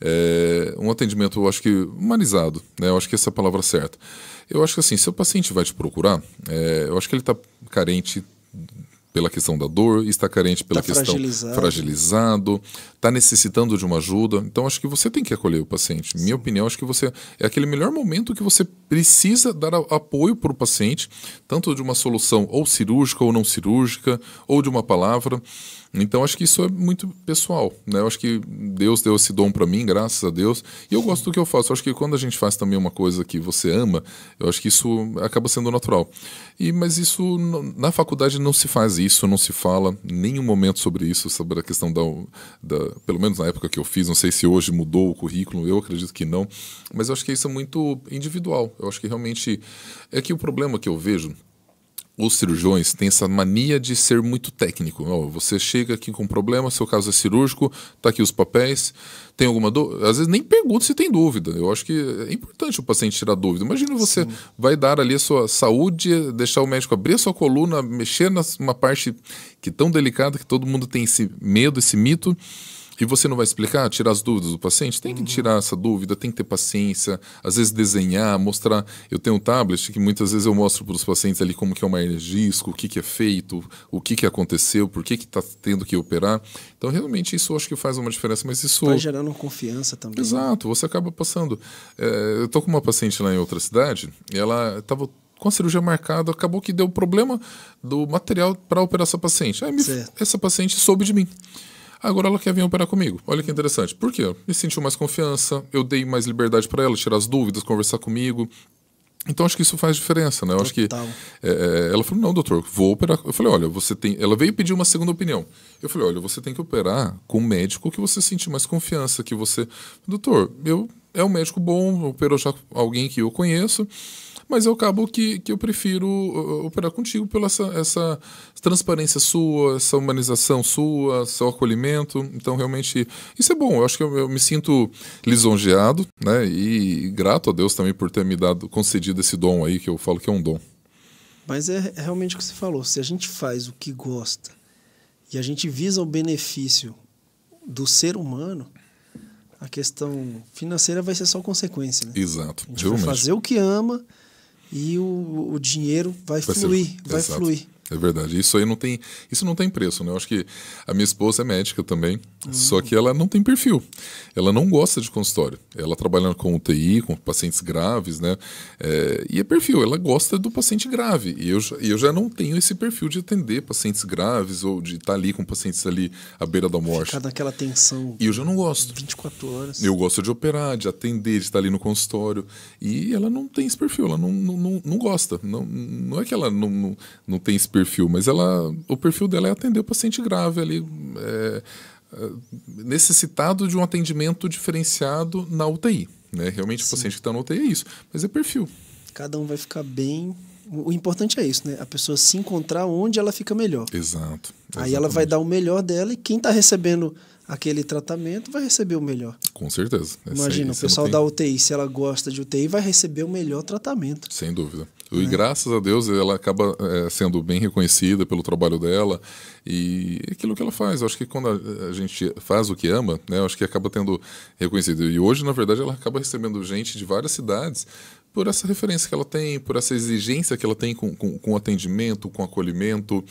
É, um atendimento, eu acho que humanizado, né? Eu acho que essa é a palavra certa. Eu acho que assim, se o paciente vai te procurar, é, eu acho que ele está carente pela questão da dor, está carente pela tá questão fragilizado. fragilizado, está necessitando de uma ajuda. Então acho que você tem que acolher o paciente. Sim. Minha opinião, acho que você é aquele melhor momento que você precisa dar apoio para o paciente, tanto de uma solução ou cirúrgica ou não cirúrgica, ou de uma palavra. Então acho que isso é muito pessoal, né? Eu acho que Deus deu esse dom para mim, graças a Deus. E eu gosto do que eu faço. Eu acho que quando a gente faz também uma coisa que você ama, eu acho que isso acaba sendo natural. E mas isso na faculdade não se faz isso, não se fala nenhum momento sobre isso, sobre a questão da, da pelo menos na época que eu fiz, não sei se hoje mudou o currículo, eu acredito que não, mas eu acho que isso é muito individual. Eu acho que realmente é que o problema que eu vejo os cirurgiões têm essa mania de ser muito técnico. Oh, você chega aqui com um problema, seu caso é cirúrgico, tá aqui os papéis, tem alguma dúvida? Às vezes nem pergunta se tem dúvida. Eu acho que é importante o paciente tirar dúvida. Imagina você Sim. vai dar ali a sua saúde, deixar o médico abrir a sua coluna, mexer numa parte que é tão delicada que todo mundo tem esse medo, esse mito. E você não vai explicar, tirar as dúvidas do paciente? Tem que uhum. tirar essa dúvida, tem que ter paciência, às vezes desenhar, mostrar. Eu tenho um tablet que muitas vezes eu mostro para os pacientes ali como que é uma hernia o que, que é feito, o que, que aconteceu, por que está tendo que operar. Então, realmente, isso eu acho que faz uma diferença, mas isso... Vai gerando confiança também. Né? Exato, você acaba passando. É, eu estou com uma paciente lá em outra cidade, e ela estava com a cirurgia marcada, acabou que deu problema do material para operar essa paciente. Me, essa paciente soube de mim. Agora ela quer vir operar comigo. Olha que interessante. Por quê? Me sentiu mais confiança, eu dei mais liberdade para ela tirar as dúvidas, conversar comigo. Então acho que isso faz diferença, né? Eu Total. acho que é, é, ela falou não, doutor, vou operar. Eu falei, olha, você tem. Ela veio pedir uma segunda opinião. Eu falei, olha, você tem que operar com um médico que você sentir mais confiança, que você, doutor, eu é um médico bom, operou já alguém que eu conheço. Mas eu acabo que, que eu prefiro uh, uh, operar contigo pela essa, essa transparência sua, essa humanização sua, seu acolhimento. Então, realmente, isso é bom. Eu acho que eu, eu me sinto lisonjeado, né? E, grato a Deus também por ter me dado, concedido esse dom aí, que eu falo que é um dom. Mas é, é realmente o que você falou. Se a gente faz o que gosta e a gente visa o benefício do ser humano, a questão financeira vai ser só consequência. Né? Exato. A gente vai fazer o que ama e o, o dinheiro vai fluir, vai fluir. É verdade. Isso aí não tem, isso não tem preço, né? Eu acho que a minha esposa é médica também, só hum. que ela não tem perfil. Ela não gosta de consultório. Ela trabalha com UTI, com pacientes graves, né? É, e é perfil. Ela gosta do paciente grave. E eu, eu já não tenho esse perfil de atender pacientes graves ou de estar tá ali com pacientes ali à beira da morte. Ficar naquela tensão. E eu já não gosto. 24 horas. Eu gosto de operar, de atender, de estar tá ali no consultório. E ela não tem esse perfil. Ela não, não, não, não gosta. Não, não é que ela não, não, não tem esse perfil perfil, mas ela, o perfil dela é atender o paciente grave ali, é, é necessitado de um atendimento diferenciado na UTI. Né? Realmente Sim. o paciente que está na UTI é isso, mas é perfil. Cada um vai ficar bem. O importante é isso, né? A pessoa se encontrar onde ela fica melhor. Exato. Exatamente. Aí ela vai dar o melhor dela e quem está recebendo aquele tratamento, vai receber o melhor. Com certeza. Imagina, aí, o pessoal tem... da UTI, se ela gosta de UTI, vai receber o melhor tratamento. Sem dúvida. E né? graças a Deus ela acaba é, sendo bem reconhecida pelo trabalho dela e aquilo que ela faz. Eu acho que quando a, gente faz o que ama, né, eu acho que acaba tendo reconhecido. E hoje, na verdade, ela acaba recebendo gente de várias cidades por essa referência que ela tem, por essa exigência que ela tem com, com, com atendimento, com acolhimento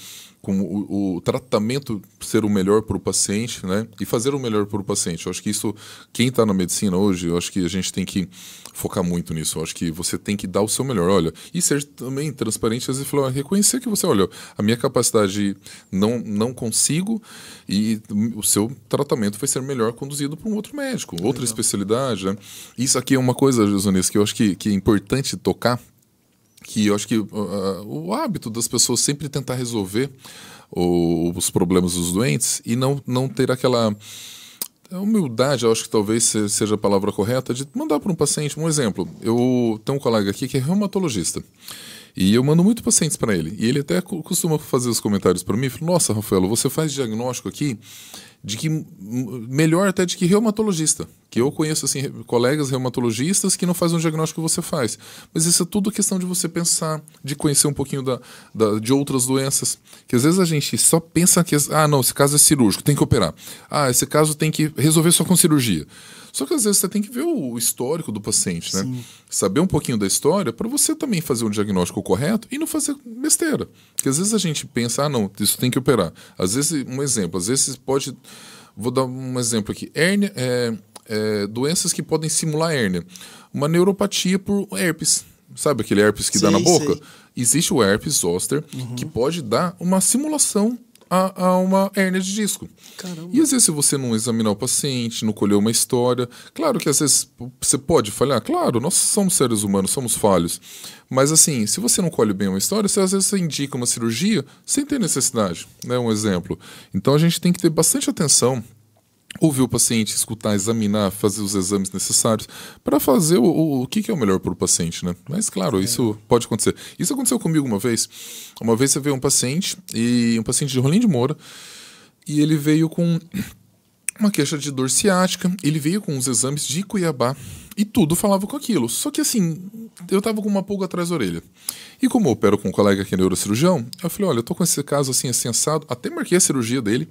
com o, o tratamento ser o melhor para o paciente, né? E fazer o melhor para o paciente. Eu acho que isso, quem está na medicina hoje, eu acho que a gente tem que focar muito nisso. Eu acho que você tem que dar o seu melhor, olha, e ser também transparente e falar, reconhecer que você, olha, a minha capacidade não não consigo e o seu tratamento vai ser melhor conduzido por um outro médico, outra Legal. especialidade, né? Isso aqui é uma coisa, Josunis, que eu acho que, que é importante tocar que eu acho que uh, o hábito das pessoas sempre tentar resolver o, os problemas dos doentes e não, não ter aquela humildade, eu acho que talvez seja a palavra correta, de mandar para um paciente. Um exemplo, eu tenho um colega aqui que é reumatologista. E eu mando muito pacientes para ele. E ele até costuma fazer os comentários para mim. Nossa, Rafael, você faz diagnóstico aqui de que melhor até de que reumatologista. Que eu conheço assim, colegas reumatologistas que não fazem o diagnóstico que você faz. Mas isso é tudo questão de você pensar, de conhecer um pouquinho da, da de outras doenças. Que às vezes a gente só pensa que, ah, não, esse caso é cirúrgico, tem que operar. Ah, esse caso tem que resolver só com cirurgia. Só que às vezes você tem que ver o histórico do paciente, né? Sim. Saber um pouquinho da história para você também fazer um diagnóstico correto e não fazer besteira. Porque às vezes a gente pensa, ah, não, isso tem que operar. Às vezes, um exemplo, às vezes pode. Vou dar um exemplo aqui: hérnia, é, é, doenças que podem simular hérnia. Uma neuropatia por herpes. Sabe aquele herpes que sim, dá na boca? Sim. Existe o herpes zoster, uhum. que pode dar uma simulação a, a, uma hérnia de disco. Caramba. E às vezes, se você não examinar o paciente, não colher uma história, claro que às vezes você pode falhar, claro, nós somos seres humanos, somos falhos. Mas assim, se você não colhe bem uma história, você às vezes indica uma cirurgia sem ter necessidade, né? Um exemplo. Então a gente tem que ter bastante atenção ouvir o paciente, escutar, examinar, fazer os exames necessários para fazer o, o, o que, que, é o melhor para o paciente, né? Mas claro, é. isso pode acontecer. Isso aconteceu comigo uma vez. Uma vez você veio um paciente e um paciente de Rolim de Moura e ele veio com uma queixa de dor ciática. Ele veio com os exames de Cuiabá e tudo falava com aquilo. Só que assim, eu tava com uma pulga atrás da orelha. E como eu opero com um colega que é neurocirurgião, eu falei: olha, eu tô com esse caso assim, assim assado. Até marquei a cirurgia dele.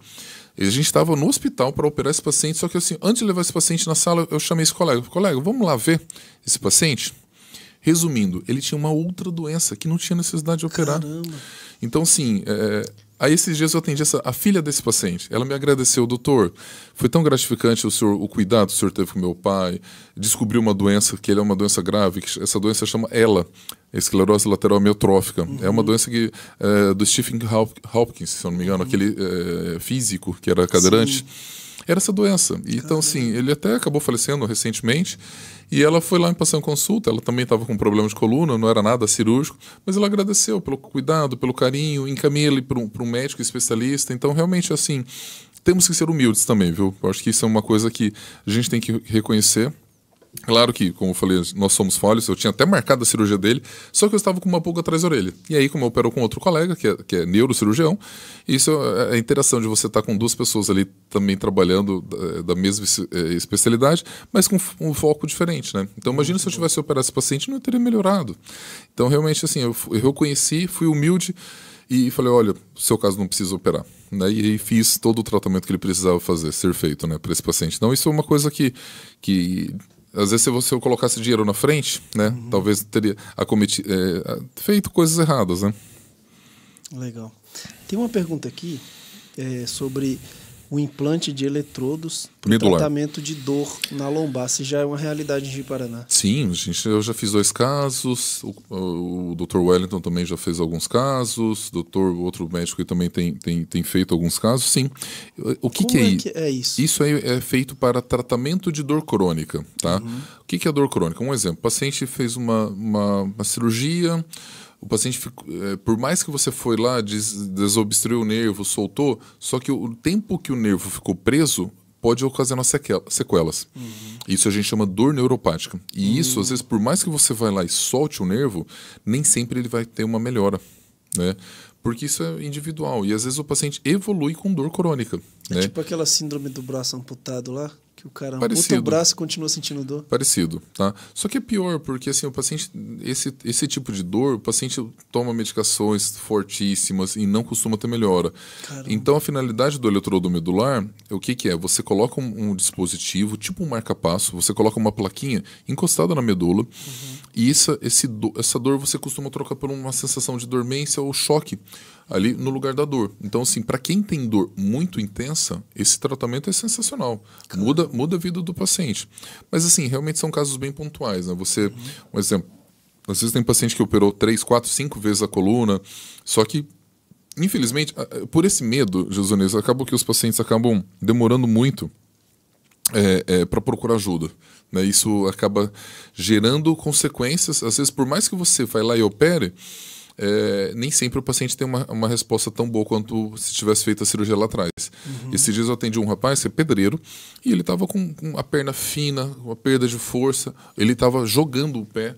A gente estava no hospital para operar esse paciente, só que assim, antes de levar esse paciente na sala, eu chamei esse colega. Colega, vamos lá ver esse paciente? Resumindo, ele tinha uma outra doença que não tinha necessidade de operar. Caramba. Então, assim, é, Aí esses dias eu atendi essa, a filha desse paciente. Ela me agradeceu, doutor. Foi tão gratificante o senhor, o cuidado que o senhor teve com meu pai. Descobriu uma doença que ele é uma doença grave. Que essa doença chama ela, esclerose lateral amiotrófica. Uhum. É uma doença que é, do Stephen Hopkins, se eu não me engano, uhum. aquele é, físico que era cadeirante. Sim. Era essa doença. então, uhum. assim, ele até acabou falecendo recentemente. E ela foi lá me passar uma consulta, ela também estava com problema de coluna, não era nada cirúrgico, mas ela agradeceu pelo cuidado, pelo carinho, encaminhei ele para um, um médico especialista. Então, realmente, assim, temos que ser humildes também, viu? Eu acho que isso é uma coisa que a gente tem que reconhecer. Claro que, como eu falei, nós somos falhos, eu tinha até marcado a cirurgia dele, só que eu estava com uma pulga atrás da orelha. E aí, como eu operou com outro colega, que é, que é neurocirurgião, isso é a é interação de você estar tá com duas pessoas ali também trabalhando da, eh, da mesma eh, especialidade, mas com um foco diferente, né? Então, imagina se eu tivesse operado esse paciente, não teria melhorado. Então, realmente, assim, eu, eu reconheci, fui humilde e falei, olha, seu caso não precisa operar. Né? E, e fiz todo o tratamento que ele precisava fazer, ser feito né, para esse paciente. Então, isso é uma coisa que, que às vezes, se você colocasse dinheiro na frente, né? Uhum. Talvez teria acometi, é, feito coisas erradas, né? Legal. Tem uma pergunta aqui é, sobre o implante de eletrodos para tratamento de dor na lombar. Se já é uma realidade de Paraná. Sim, gente, eu já fiz dois casos, o, o Dr. Wellington também já fez alguns casos, doutor, outro médico que também tem, tem, tem feito alguns casos, sim. O que, que é, é, que é, isso? Isso é, é, feito para tratamento de dor crônica, tá? Uhum. O que, que é dor crônica? Um exemplo, o paciente fez uma, uma, uma cirurgia, o paciente, eh, por mais que você foi lá, des, desobstruiu o nervo, soltou, só que o tempo que o nervo ficou preso pode ocasionar sequelas. Uhum. Isso a gente chama dor neuropática. E uhum. isso, às vezes, por mais que você vai lá e solte o nervo, nem sempre ele vai ter uma melhora, né? Porque isso é individual. E às vezes o paciente evolui com dor crônica. É né? tipo aquela síndrome do braço amputado lá? Que o cara muda o braço e continua sentindo dor? Parecido, tá? Só que é pior, porque assim, o paciente, esse, esse tipo de dor, o paciente toma medicações fortíssimas e não costuma ter melhora. Caramba. Então a finalidade do eletrodo medular, é o que que é? Você coloca um, um dispositivo, tipo um marca-passo, você coloca uma plaquinha encostada na medula uhum. e essa, esse, essa dor você costuma trocar por uma sensação de dormência ou choque ali no lugar da dor. Então, assim, para quem tem dor muito intensa, esse tratamento é sensacional. Muda, muda a vida do paciente. Mas, assim, realmente são casos bem pontuais. Né? Você, uhum. um exemplo, às vezes tem paciente que operou três, quatro, cinco vezes a coluna, só que infelizmente, por esse medo, Jesunes, acaba que os pacientes acabam demorando muito é, é, para procurar ajuda. Né? Isso acaba gerando consequências. Às vezes, por mais que você vai lá e opere, é, nem sempre o paciente tem uma, uma, resposta tão boa quanto se tivesse feito a cirurgia lá atrás. Uhum. Esses dias eu atendi um rapaz que é pedreiro e ele estava com, com, a perna fina, uma perda de força, ele estava jogando o pé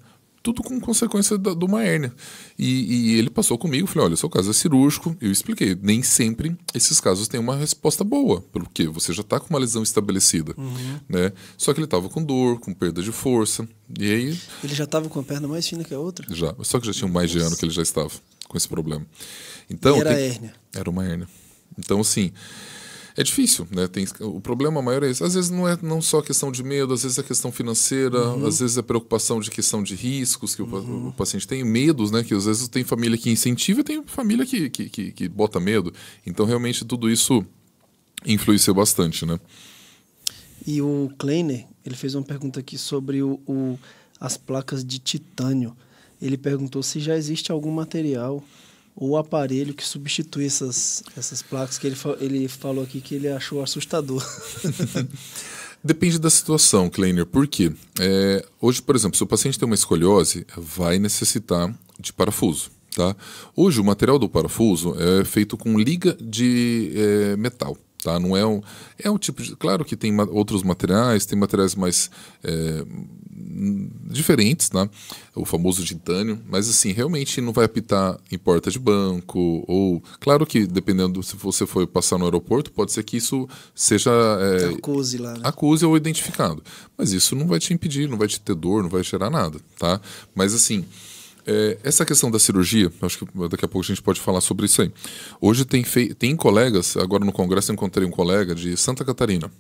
tudo com consequência da, de uma hérnia. E, e ele passou comigo, falei, olha, seu caso é cirúrgico, eu expliquei, nem sempre esses casos têm uma resposta boa, porque você já está com uma lesão estabelecida, uhum. né? Só que ele estava com dor, com perda de força, e aí... Ele já estava com a perna mais fina que a outra? Já, só que já tinha mais Nossa. de ano que ele já estava com esse problema. Então, e era tem... hérnia? Era uma hérnia. Então, assim... É difícil, né? Tem, o problema maior é esse. Às vezes não é não só questão de medo, às vezes é questão financeira, uhum. às vezes é preocupação de questão de riscos que uhum. o, o, paciente tem, medos, né? Que às vezes tem família que incentiva e tem família que, que, que, que bota medo. Então, realmente, tudo isso influenciou bastante, né? E o Kleiner, ele fez uma pergunta aqui sobre o, o, as placas de titânio. Ele perguntou se já existe algum material o aparelho que substitui essas, essas placas que ele, ele falou aqui que ele achou assustador. Depende da situação, Kleiner. Por quê? É, hoje, por exemplo, se o paciente tem uma escoliose, vai necessitar de parafuso. Tá? Hoje, o material do parafuso é feito com liga de é, metal. Tá? Não é um, é um tipo de. Claro que tem ma outros materiais, tem materiais mais. É, diferentes, né? O famoso titânio, mas assim, realmente não vai apitar em porta de banco, ou claro que dependendo se você for passar no aeroporto, pode ser que isso seja é, acuse lá, né? acuse ou identificado. Mas isso não vai te impedir, não vai te ter dor, não vai gerar nada, tá? Mas assim, é, essa questão da cirurgia, acho que daqui a pouco a gente pode falar sobre isso aí. Hoje tem, tem colegas, agora no Congresso eu encontrei um colega de Santa Catarina.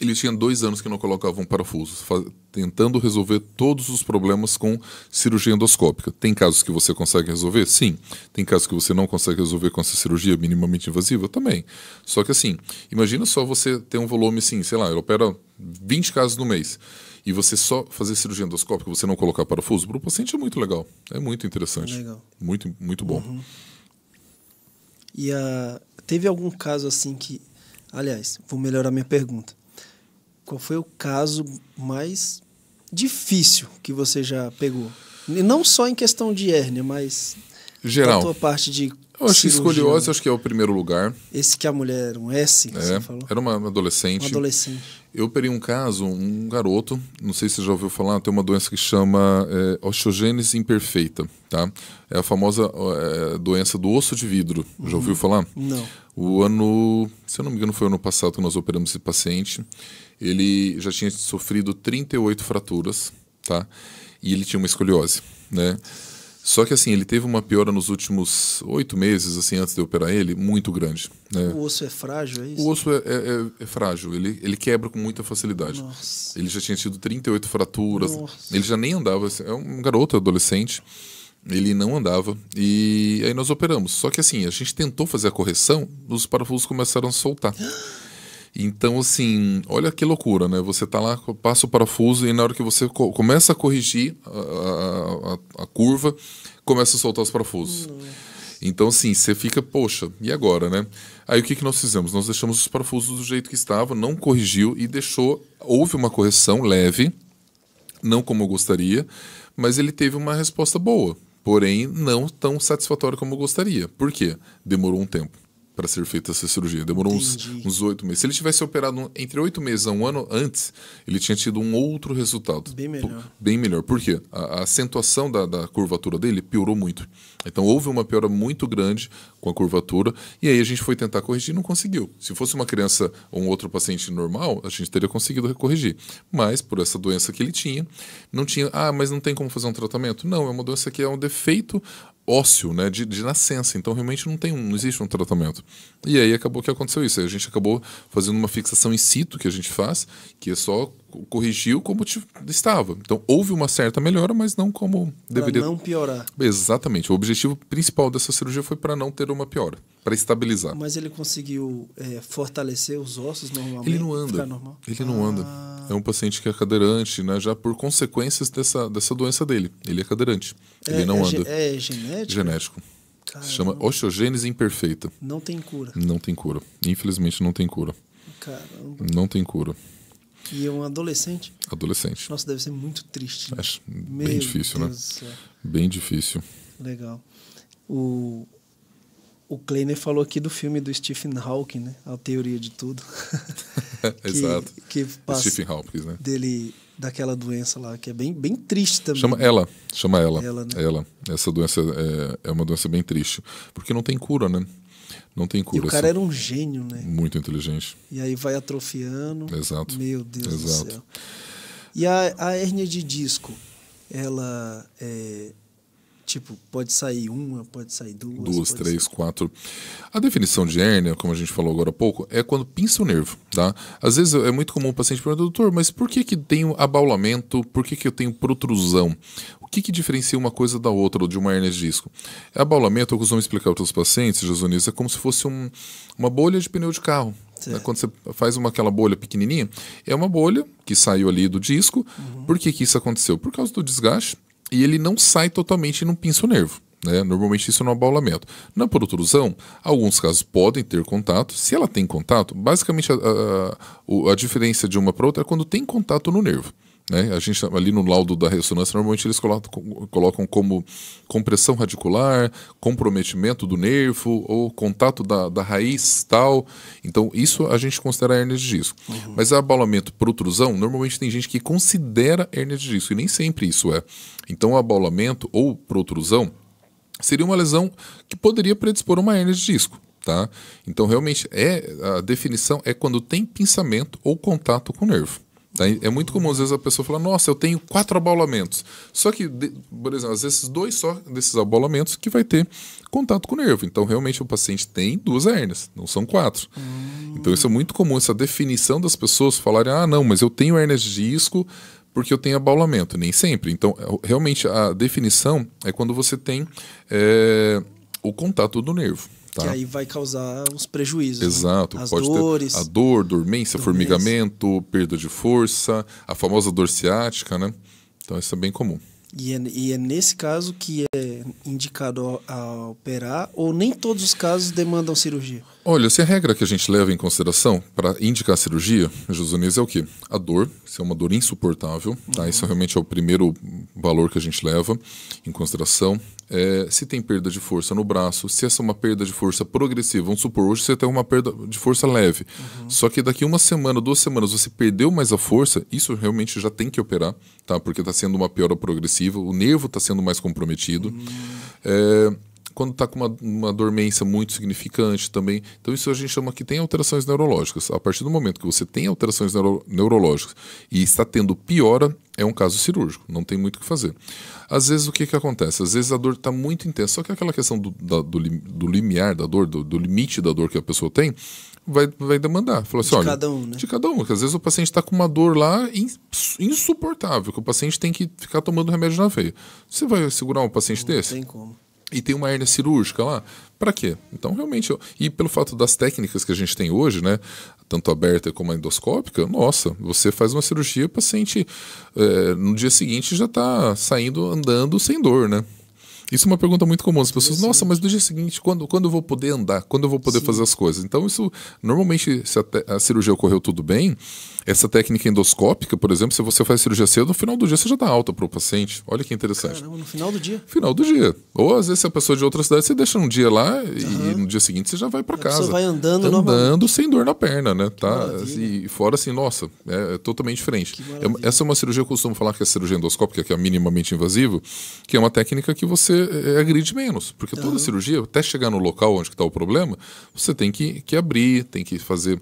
Eles tinham dois anos que não colocavam parafusos, tentando resolver todos os problemas com cirurgia endoscópica. Tem casos que você consegue resolver? Sim. Tem casos que você não consegue resolver com essa cirurgia minimamente invasiva? Também. Só que assim, imagina só você ter um volume assim, sei lá, ele opera 20 casos no mês e você só fazer cirurgia endoscópica, você não colocar parafuso, para o paciente é muito legal. É muito interessante. Legal. Muito, muito bom. Uhum. E teve algum caso assim que. Aliás, vou melhorar minha pergunta. Qual foi o caso mais difícil que você já pegou? E não só em questão de hérnia, mas geral. Da parte de eu acho que escoliose né? acho que é o primeiro lugar. Esse que a mulher era um S, é, você falou? Era uma adolescente. Uma adolescente. Eu operei um caso, um garoto, não sei se você já ouviu falar, tem uma doença que chama é, osteogênese imperfeita, tá? É a famosa é, doença do osso de vidro. Uhum. Já ouviu uhum. falar? Não. O ano, se eu não me engano, foi ano passado que nós operamos esse paciente ele já tinha sofrido 38 fraturas, tá? E ele tinha uma escoliose, né? Só que assim, ele teve uma piora nos últimos oito meses, assim, antes de eu operar ele, muito grande. Né? O osso é frágil, é isso? O osso é, é, é frágil, ele, ele quebra com muita facilidade. Nossa. Ele já tinha tido 38 fraturas, Nossa. ele já nem andava, assim, é um garoto, adolescente, ele não andava. E aí nós operamos. Só que assim, a gente tentou fazer a correção, os parafusos começaram a soltar. Então, assim, olha que loucura, né? Você tá lá, passa o parafuso e na hora que você co começa a corrigir a, a, a, curva, começa a soltar os parafusos. Então, assim, você fica, poxa, e agora, né? Aí o que, que nós fizemos? Nós deixamos os parafusos do jeito que estavam, não corrigiu e deixou. Houve uma correção leve, não como eu gostaria, mas ele teve uma resposta boa, porém não tão satisfatória como eu gostaria. Por quê? Demorou um tempo para ser feita essa cirurgia. Demorou uns uns oito meses. Se ele tivesse operado entre oito meses a um ano antes, ele tinha tido um outro resultado. Bem melhor. Bem melhor. Por quê? A, a acentuação da, da, curvatura dele piorou muito. Então houve uma piora muito grande com a curvatura e aí a gente foi tentar corrigir e não conseguiu. Se fosse uma criança ou um outro paciente normal, a gente teria conseguido corrigir. Mas por essa doença que ele tinha, não tinha. Ah, mas não tem como fazer um tratamento? Não, é uma doença que é um defeito ósseo, né, de, de nascença. Então realmente não tem não existe um tratamento. E aí acabou que aconteceu isso. A gente acabou fazendo uma fixação in situ que a gente faz, que é só corrigiu como estava. Então houve uma certa melhora, mas não como deveria. Para não piorar. Exatamente. O objetivo principal dessa cirurgia foi para não ter uma piora, para estabilizar. Mas ele conseguiu é, fortalecer os ossos normalmente? Ele não anda. Ele ah. não anda. Ah. É um paciente que é cadeirante, né? Já por consequências dessa, dessa doença dele. Ele é cadeirante. É, ele não é anda. É genético. Genético. Caramba. Se chama osteogênese imperfeita. Não tem cura. Não tem cura. Infelizmente não tem cura. Caramba. Não tem cura e é um adolescente. Adolescente. Nossa, deve ser muito triste. Né? Acho bem Meu difícil, né? Deus né? Bem difícil. Legal. O, o Kleiner falou aqui do filme do Stephen Hawking, né? A teoria de tudo. que, Exato. Que passa Stephen Hawking, né? Dele daquela doença lá que é bem, bem triste também. Chama ela, chama ela. Ela. Né? ela. Essa doença é, é uma doença bem triste, porque não tem cura, né? Não tem cura. E o cara assim. era um gênio, né? Muito inteligente. E aí vai atrofiando. Exato. Meu Deus Exato. do céu. E a, a hérnia de disco, ela é, Tipo, pode sair uma, pode sair duas. Duas, três, sair... quatro. A definição de hérnia, como a gente falou agora há pouco, é quando pinça o nervo, tá? Às vezes é muito comum o paciente perguntar, doutor, mas por que que tenho abaulamento? Por que que eu tenho protrusão? O que que diferencia uma coisa da outra, de uma hérnia de disco? É abaulamento, eu costumo explicar para os pacientes, Jesus, é como se fosse um, uma bolha de pneu de carro. Né? Quando você faz uma, aquela bolha pequenininha, é uma bolha que saiu ali do disco. Uhum. Por que, que isso aconteceu? Por causa do desgaste e ele não sai totalmente e não pinça o nervo. Né? Normalmente isso é no abaulamento. Na protrusão, alguns casos podem ter contato. Se ela tem contato, basicamente a, a, a diferença de uma para outra é quando tem contato no nervo. Né? A gente tá ali no laudo da ressonância, normalmente eles colocam, como compressão radicular, comprometimento do nervo ou contato da, da raiz tal. Então, isso a gente considera hernia de disco. Uhum. Mas abaulamento protrusão, normalmente tem gente que considera hernia de disco, e nem sempre isso é. Então, abaulamento ou protrusão seria uma lesão que poderia predispor uma hernia de disco. Tá? Então, realmente, é a definição é quando tem pinçamento ou contato com o nervo. É muito comum, às vezes, a pessoa falar, nossa, eu tenho quatro abaulamentos. Só que, por exemplo, às vezes dois só desses abaulamentos que vai ter contato com o nervo. Então, realmente, o paciente tem duas hernias, não são quatro. Hum. Então, isso é muito comum, essa definição das pessoas falarem, ah, não, mas eu tenho hernias de disco porque eu tenho abaulamento. Nem sempre. Então, é, realmente, a definição é quando você tem é, o contato do nervo. Tá? Que aí vai causar uns prejuízos. Né? Exato. Né? As pode dores. Ter a dor, dormência, formigamento, perda de força, a famosa dor ciática, né? Então isso é bem comum. E é, e é nesse caso que é indicado a operar ou nem todos os casos demandam cirurgia? Olha, se a regra que a gente leva em consideração para indicar cirurgia, Josunes, é o quê? A dor, se é uma dor insuportável, tá? Uhum. Isso realmente é o primeiro valor que a gente leva em consideração é, se tem perda de força no braço, se essa é uma perda de força progressiva. Vamos supor, hoje você tem uma perda de força leve. Uhum. Só que daqui uma semana, duas semanas, você perdeu mais a força, isso realmente já tem que operar, tá? Porque está sendo uma piora progressiva, o nervo está sendo mais comprometido. Uhum. É, quando está com uma, uma dormência muito significante também. Então, isso a gente chama que tem alterações neurológicas. A partir do momento que você tem alterações neuro, neurológicas e está tendo piora, é um caso cirúrgico, não tem muito o que fazer. Às vezes, o que, que acontece? Às vezes a dor está muito intensa, só que aquela questão do, da, do, do limiar da dor, do, do limite da dor que a pessoa tem, vai, vai demandar. assim, de olha, cada um, né? De cada um, porque às vezes o paciente está com uma dor lá insuportável, que o paciente tem que ficar tomando remédio na veia. Você vai segurar um paciente não desse? Não tem como e tem uma hérnia cirúrgica lá. Para quê? Então, realmente, eu... e pelo fato das técnicas que a gente tem hoje, né, tanto aberta como endoscópica, nossa, você faz uma cirurgia, o paciente é, no dia seguinte já está saindo andando sem dor, né? Isso é uma pergunta muito comum. As pessoas, nossa, mas do dia seguinte, quando, quando eu vou poder andar? Quando eu vou poder Sim. fazer as coisas? Então, isso, normalmente, se a, a, cirurgia ocorreu tudo bem, essa técnica endoscópica, por exemplo, se você faz cirurgia cedo, no final do dia você já dá alta para o paciente. Olha que interessante. Caramba, no final do dia? Final do dia. Ou, às vezes, se a pessoa é de outra cidade, você deixa um dia lá uhum. e no dia seguinte você já vai para casa. Você vai andando Andando sem dor na perna, né? Tá? E fora assim, nossa, é, é totalmente diferente. É essa é uma cirurgia, eu costumo falar que é cirurgia endoscópica, que é minimamente invasiva, que é uma técnica que você agride menos. Porque toda uhum. cirurgia, até chegar no local onde está o problema, você tem que, que abrir, tem que fazer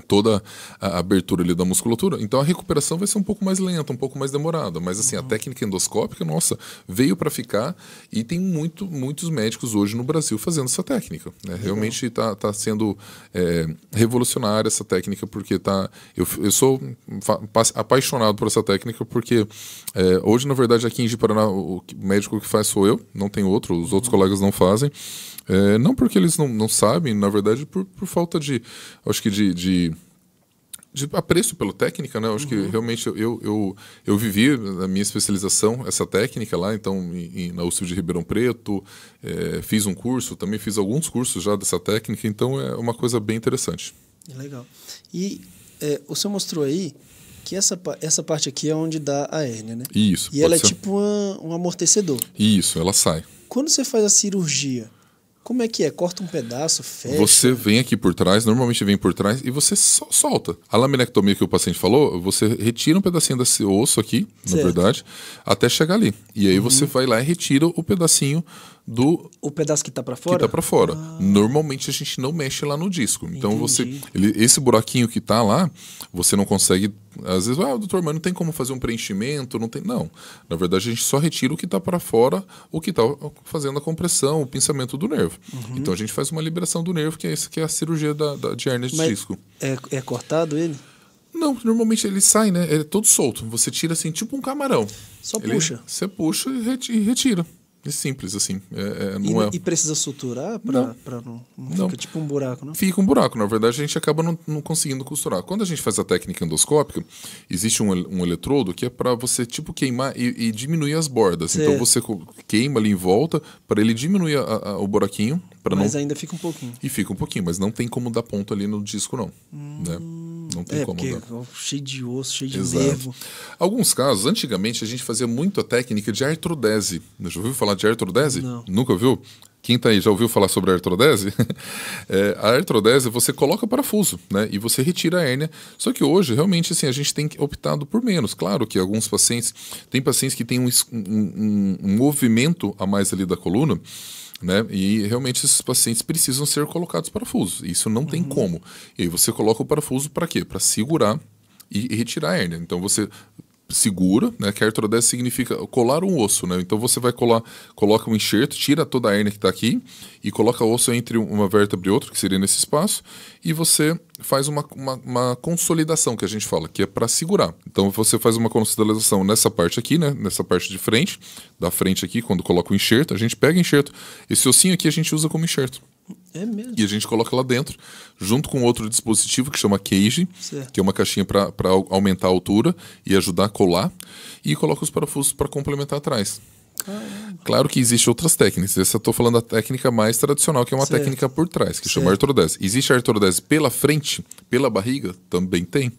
toda a abertura ali da musculatura. Então a recuperação vai ser um pouco mais lenta, um pouco mais demorada. Mas assim, uhum. a técnica endoscópica, nossa, veio para ficar e tem muito, muitos médicos hoje no Brasil fazendo essa técnica. Né? Realmente está tá sendo é, revolucionária essa técnica, porque tá. Eu, eu sou apaixonado por essa técnica, porque é, hoje, na verdade, aqui em Paraná, o médico que faz sou eu, não tem outro, os uhum. outros colegas não fazem. É, não porque eles não, não sabem, na verdade, por, por falta de, acho que de, de de apreço pela técnica, né? Eu acho uhum. que realmente eu, eu, eu vivi na minha especialização essa técnica lá, então em, na USP de Ribeirão Preto, é, fiz um curso, também fiz alguns cursos já dessa técnica, então é uma coisa bem interessante. É legal. E é, o senhor mostrou aí que essa, essa parte aqui é onde dá a hérnia, né? Isso. E ela é ser. é tipo um amortecedor. Isso, ela sai. Quando você faz a cirurgia, como é que é? Corta um pedaço, fecha. Você vem aqui por trás, normalmente vem por trás e você solta. A laminectomia que o paciente falou, você retira um pedacinho desse osso aqui, certo. na verdade, até chegar ali. E aí uhum. você vai lá e retira o pedacinho do o pedaço que está para fora. Que tá para fora. Ah. Normalmente a gente não mexe lá no disco. Então Entendi. você ele, esse buraquinho que está lá, você não consegue às vezes, ah, doutor, mas não tem como fazer um preenchimento, não tem. Não. Na verdade, a gente só retira o que está para fora, o que está fazendo a compressão, o pinçamento do nervo. Uhum. Então a gente faz uma liberação do nervo, que é esse que é a cirurgia da, da de hérnia de mas disco. É, é cortado ele? Não, normalmente ele sai, né? Ele é todo solto. Você tira assim, tipo um camarão. Só ele, puxa. Você puxa e retira. É simples, assim. É, é, não e, é... e precisa suturar para não, pra não, não, não. Fica tipo um buraco, não? Fica um buraco. Na verdade, a gente acaba não, não conseguindo costurar. Quando a gente faz a técnica endoscópica, existe um, um eletrodo que é para você, tipo, queimar e, e diminuir as bordas. Então, certo. Então você queima ali em volta para ele diminuir a, a, o buraquinho. mas não... ainda fica um pouquinho. E fica um pouquinho, mas não tem como dar ponto ali no disco, não. Né? Hum. Né? Não tem é, como porque, ó, é Cheio de osso, cheio de nervo. Alguns casos, antigamente a gente fazia muito a técnica de artrodese. Já ouviu falar de artrodese? Não. Nunca ouviu? Quem tá aí já ouviu falar sobre a artrodese? é, a artrodese você coloca parafuso, né? E você retira a hérnia. Só que hoje, realmente, assim, a gente tem optado por menos. Claro que alguns pacientes. Tem pacientes que têm um, um, um movimento a mais ali da coluna né? E realmente esses pacientes precisam ser colocados parafusos. Isso não uhum. tem como. E aí você coloca o parafuso para quê? Para segurar e retirar a hérnia. Então você segura, né? Que a artrodese significa colar um osso, né? Então você vai colar, coloca um enxerto, tira toda a hernia que está aqui e coloca o osso entre uma vértebra e outra, que seria nesse espaço, e você faz uma, uma, uma consolidação, que a gente fala, que é para segurar. Então você faz uma consolidação nessa parte aqui, né? Nessa parte de frente, da frente aqui, quando coloca o enxerto, a gente pega o enxerto. Esse ossinho aqui a gente usa como enxerto. É mesmo. E a gente coloca lá dentro, junto com outro dispositivo que chama cage, certo. que é uma caixinha para aumentar a altura e ajudar a colar, e coloca os parafusos para complementar atrás. Caramba. Claro que existem outras técnicas. Essa eu estou falando da técnica mais tradicional, que é uma certo. técnica por trás, que certo. chama artrodese. Existe a artrodese pela frente, pela barriga? Também tem.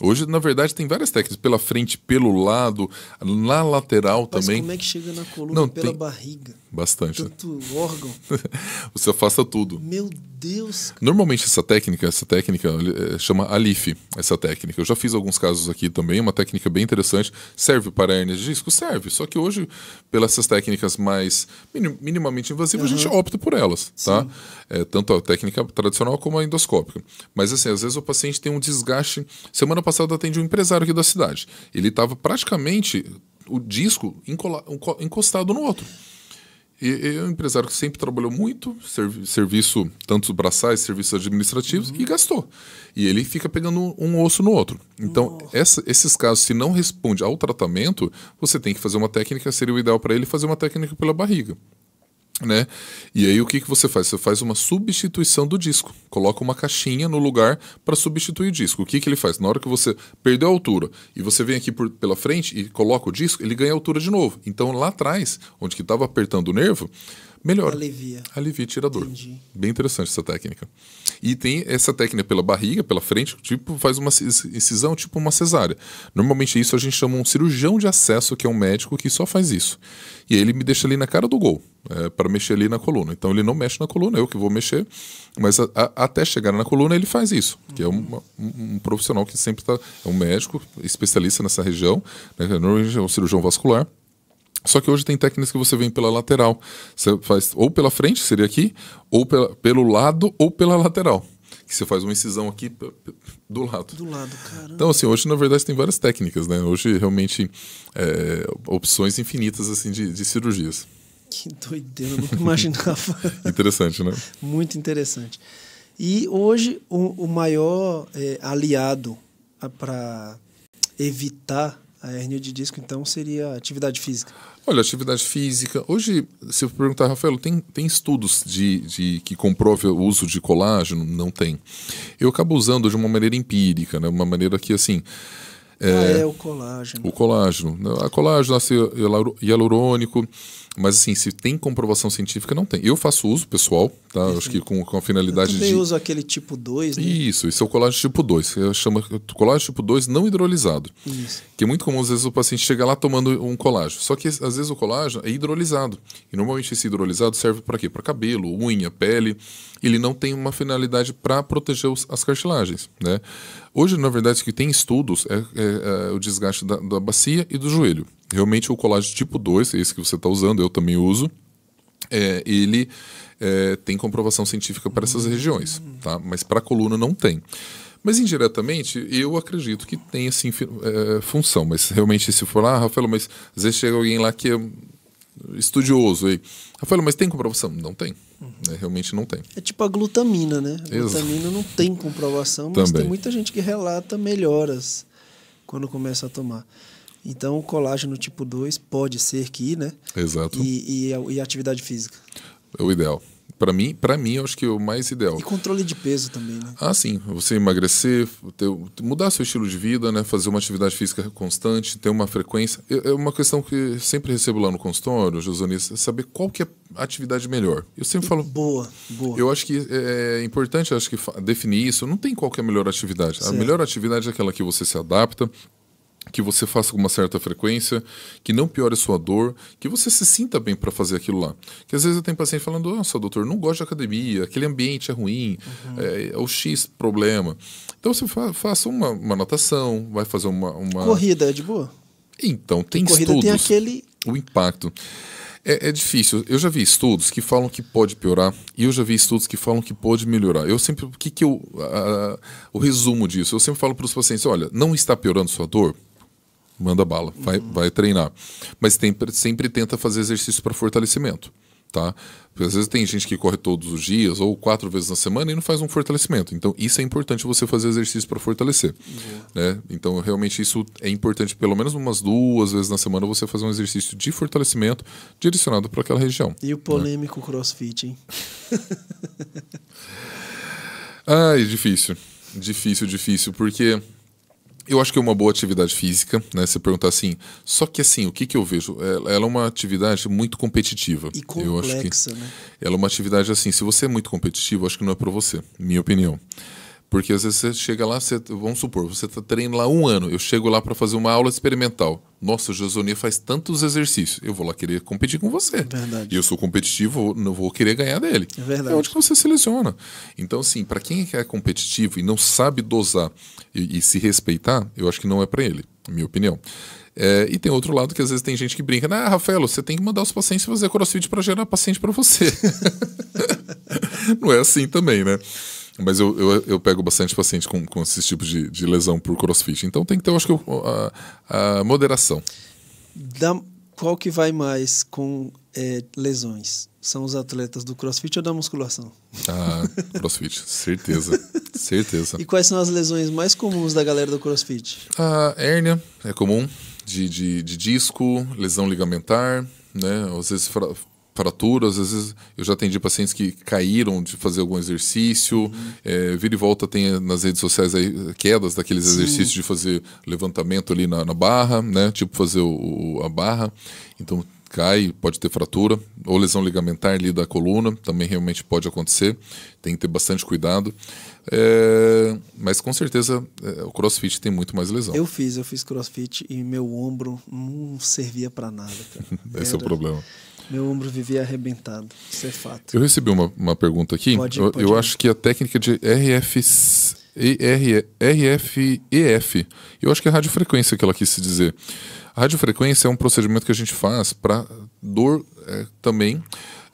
Hoje, na verdade, tem várias técnicas. Pela frente, pelo lado, na lateral Mas também. como é que chega na coluna? Não, Pela tem... barriga. Bastante. Né? Tanto né? órgão. Você afasta tudo. Meu Deus. Cara. Normalmente essa técnica, essa técnica eh, chama alife essa técnica. Eu já fiz alguns casos aqui também, uma técnica bem interessante. Serve para hernia de disco? Serve. Só que hoje, pelas técnicas mais minimamente invasivas, uhum. a gente opta por elas, tá? É, tanto a técnica tradicional como a endoscópica. Mas assim, às vezes o paciente tem um desgaste. Semana passada atendi um empresário aqui da cidade. Ele estava praticamente o disco encostado no outro. E, é um empresário que sempre trabalhou muito, servi serviço, tantos braçais, serviços administrativos, uhum. e gastou. E ele fica pegando um, um osso no outro. Então, essa, esses casos, se não responde ao tratamento, você tem que fazer uma técnica, seria o ideal para ele fazer uma técnica pela barriga. Né? E aí o que, que você faz? Você faz uma substituição do disco. Coloca uma caixinha no lugar para substituir o disco. O que, que ele faz? Na hora que você perdeu a altura e você vem aqui por, pela frente e coloca o disco, ele ganha altura de novo. Então lá atrás, onde que estava apertando o nervo, melhor Alivia. Alivia, tira a dor. Entendi. Bem interessante essa técnica. E tem essa técnica pela barriga, pela frente, tipo faz uma incisão, tipo uma cesárea. Normalmente isso a gente chama um cirurgião de acesso, que é um médico que só faz isso. E aí ele me deixa ali na cara do gol, é, para mexer ali na coluna. Então ele não mexe na coluna, eu que vou mexer, mas a, a, até chegar na coluna ele faz isso, que é uma, um, um, profissional que sempre está, é um médico especialista nessa região, né, é um cirurgião vascular só que hoje tem técnicas que você vem pela lateral. Você faz ou pela frente, seria aqui, ou pela, pelo lado, ou pela lateral. Que você faz uma incisão aqui do lado. Do lado, cara. Então, assim, hoje, na verdade, tem várias técnicas, né? Hoje, realmente, é, opções infinitas, assim, de, de cirurgias. Que doideira, eu nunca imaginava. interessante, né? Muito interessante. E hoje, o, o maior é, aliado para evitar a hernia de disco, então, seria atividade física? Olha, atividade física. Hoje, se eu perguntar, Rafael, tem, tem estudos de, de que comprovem o uso de colágeno? Não tem. Eu acabo usando de uma maneira empírica, né? uma maneira que, assim, é, ah, é o colágeno. O colágeno. A colágeno, ácido hialurônico. Mas, assim, se tem comprovação científica, não tem. Eu faço uso pessoal, tá? Acho que com, com a finalidade eu também de. eu uso aquele tipo 2, né? Isso, esse é o colágeno tipo 2. Chama colágeno tipo 2 não hidrolisado. Isso. Que é muito comum, às vezes, o paciente chega lá tomando um colágeno. Só que, às vezes, o colágeno é hidrolisado. E, normalmente, esse hidrolisado serve para quê? Para cabelo, unha, pele. Ele não tem uma finalidade para proteger os, as cartilagens, né? Hoje, na verdade, o que tem estudos é, é, é o desgaste da, da, bacia e do joelho. Realmente, o colágeno tipo 2, esse que você está usando, eu também uso, é, ele é, tem comprovação científica para essas regiões, tá? mas para a coluna não tem. Mas indiretamente, eu acredito que tem assim é, função. Mas realmente, se for lá, ah, Rafael, mas às vezes chega alguém lá que é estudioso aí. Rafael, mas tem comprovação? Não tem. Né? Realmente não tem. É tipo a glutamina, né? A glutamina não tem comprovação, mas Também. tem muita gente que relata melhoras quando começa a tomar. Então, o colágeno tipo 2 pode ser que, né? Exato. E, e, e a atividade física. É o ideal para mim, para mim, eu acho que é o mais ideal. E controle de peso também, né? Ah, sim. Você emagrecer, ter, mudar seu estilo de vida, né? Fazer uma atividade física constante, ter uma frequência. É uma questão que sempre recebo lá no consultório, Josonis, é saber qual que é a atividade melhor. Eu sempre falo. Boa, boa. Eu acho que é, é importante acho que definir isso. Não tem qual que é a melhor atividade. Certo. A melhor atividade é aquela que você se adapta, que você faça com uma certa frequência, que não piore a sua dor, que você se sinta bem para fazer aquilo lá. Que às vezes eu tenho paciente falando, nossa, doutor, não gosto de academia, aquele ambiente é ruim, uhum. é, é, o X problema. Então você fa faça uma, uma natação, vai fazer uma, uma... Corrida é de boa? Então, tem corrida estudos. tem aquele... O impacto. É, é, difícil. Eu já vi estudos que falam que pode piorar e eu já vi estudos que falam que pode melhorar. Eu sempre, o que, que eu, a, a, o resumo disso? Eu sempre falo para os pacientes: olha, não está piorando sua dor, manda bala, vai, uhum. vai treinar. Mas tem, sempre tenta fazer exercício para fortalecimento. Tá? Porque às vezes tem gente que corre todos os dias ou quatro vezes na semana e não faz um fortalecimento. Então, isso é importante você fazer exercício para fortalecer. Uhum. Né? Então, realmente, isso é importante, pelo menos umas duas vezes na semana, você fazer um exercício de fortalecimento direcionado para aquela região. E o né? polêmico né? crossfit, hein? Ai, difícil. Difícil, difícil, porque eu acho que é uma boa atividade física, né? Você perguntar assim. Só que assim, o que, que eu vejo? É, ela é uma atividade muito competitiva. E complexa, eu acho que né? Ela é uma atividade assim, se você é muito competitivo, acho que não é para você, minha opinião. Porque às vezes você chega lá, você, vamos supor, você está treinando lá um ano, eu chego lá para fazer uma aula experimental. Nossa, o Josonia faz tantos exercícios, eu vou lá querer competir com você. Verdade. E eu sou competitivo, não vou querer ganhar dele. É verdade. É onde você seleciona. Então, assim, para quem é competitivo e não sabe dosar e, e se respeitar, eu acho que não é para ele, na minha opinião. É, e tem outro lado que às vezes tem gente que brinca, ah, Rafael, você tem que mandar os pacientes fazer crossfit para gerar paciente para você. não é assim também, né? Mas eu, eu, eu, pego bastante paciente com, com esses tipos de, de lesão por crossfit. Então tem que ter, eu acho que, a, a moderação. Da, qual que vai mais com é, lesões? São os atletas do crossfit ou da musculação? Ah, crossfit, certeza. certeza. E quais são as lesões mais comuns da galera do crossfit? A ah, hérnia é comum, de, de, de disco, lesão ligamentar, né? Às vezes fratura, às vezes eu já atendi pacientes que caíram de fazer algum exercício, uhum. é, vira e volta tem nas redes sociais aí, quedas daqueles Sim. exercícios de fazer levantamento ali na, na barra, né? Tipo fazer o, o, a barra. Então cai, pode ter fratura, ou lesão ligamentar ali da coluna, também realmente pode acontecer, tem que ter bastante cuidado. É, mas com certeza é, o crossfit tem muito mais lesão. Eu fiz, eu fiz crossfit e meu ombro não servia para nada. Esse Era, é o problema. Meu ombro vivia arrebentado, isso é fato. Eu recebi uma, uma pergunta aqui. Pode, eu, pode eu acho que a técnica de RFC. RFEF. Eu acho que é radiofrequência que ela quis dizer. A radiofrequência é um procedimento que a gente faz para dor é, também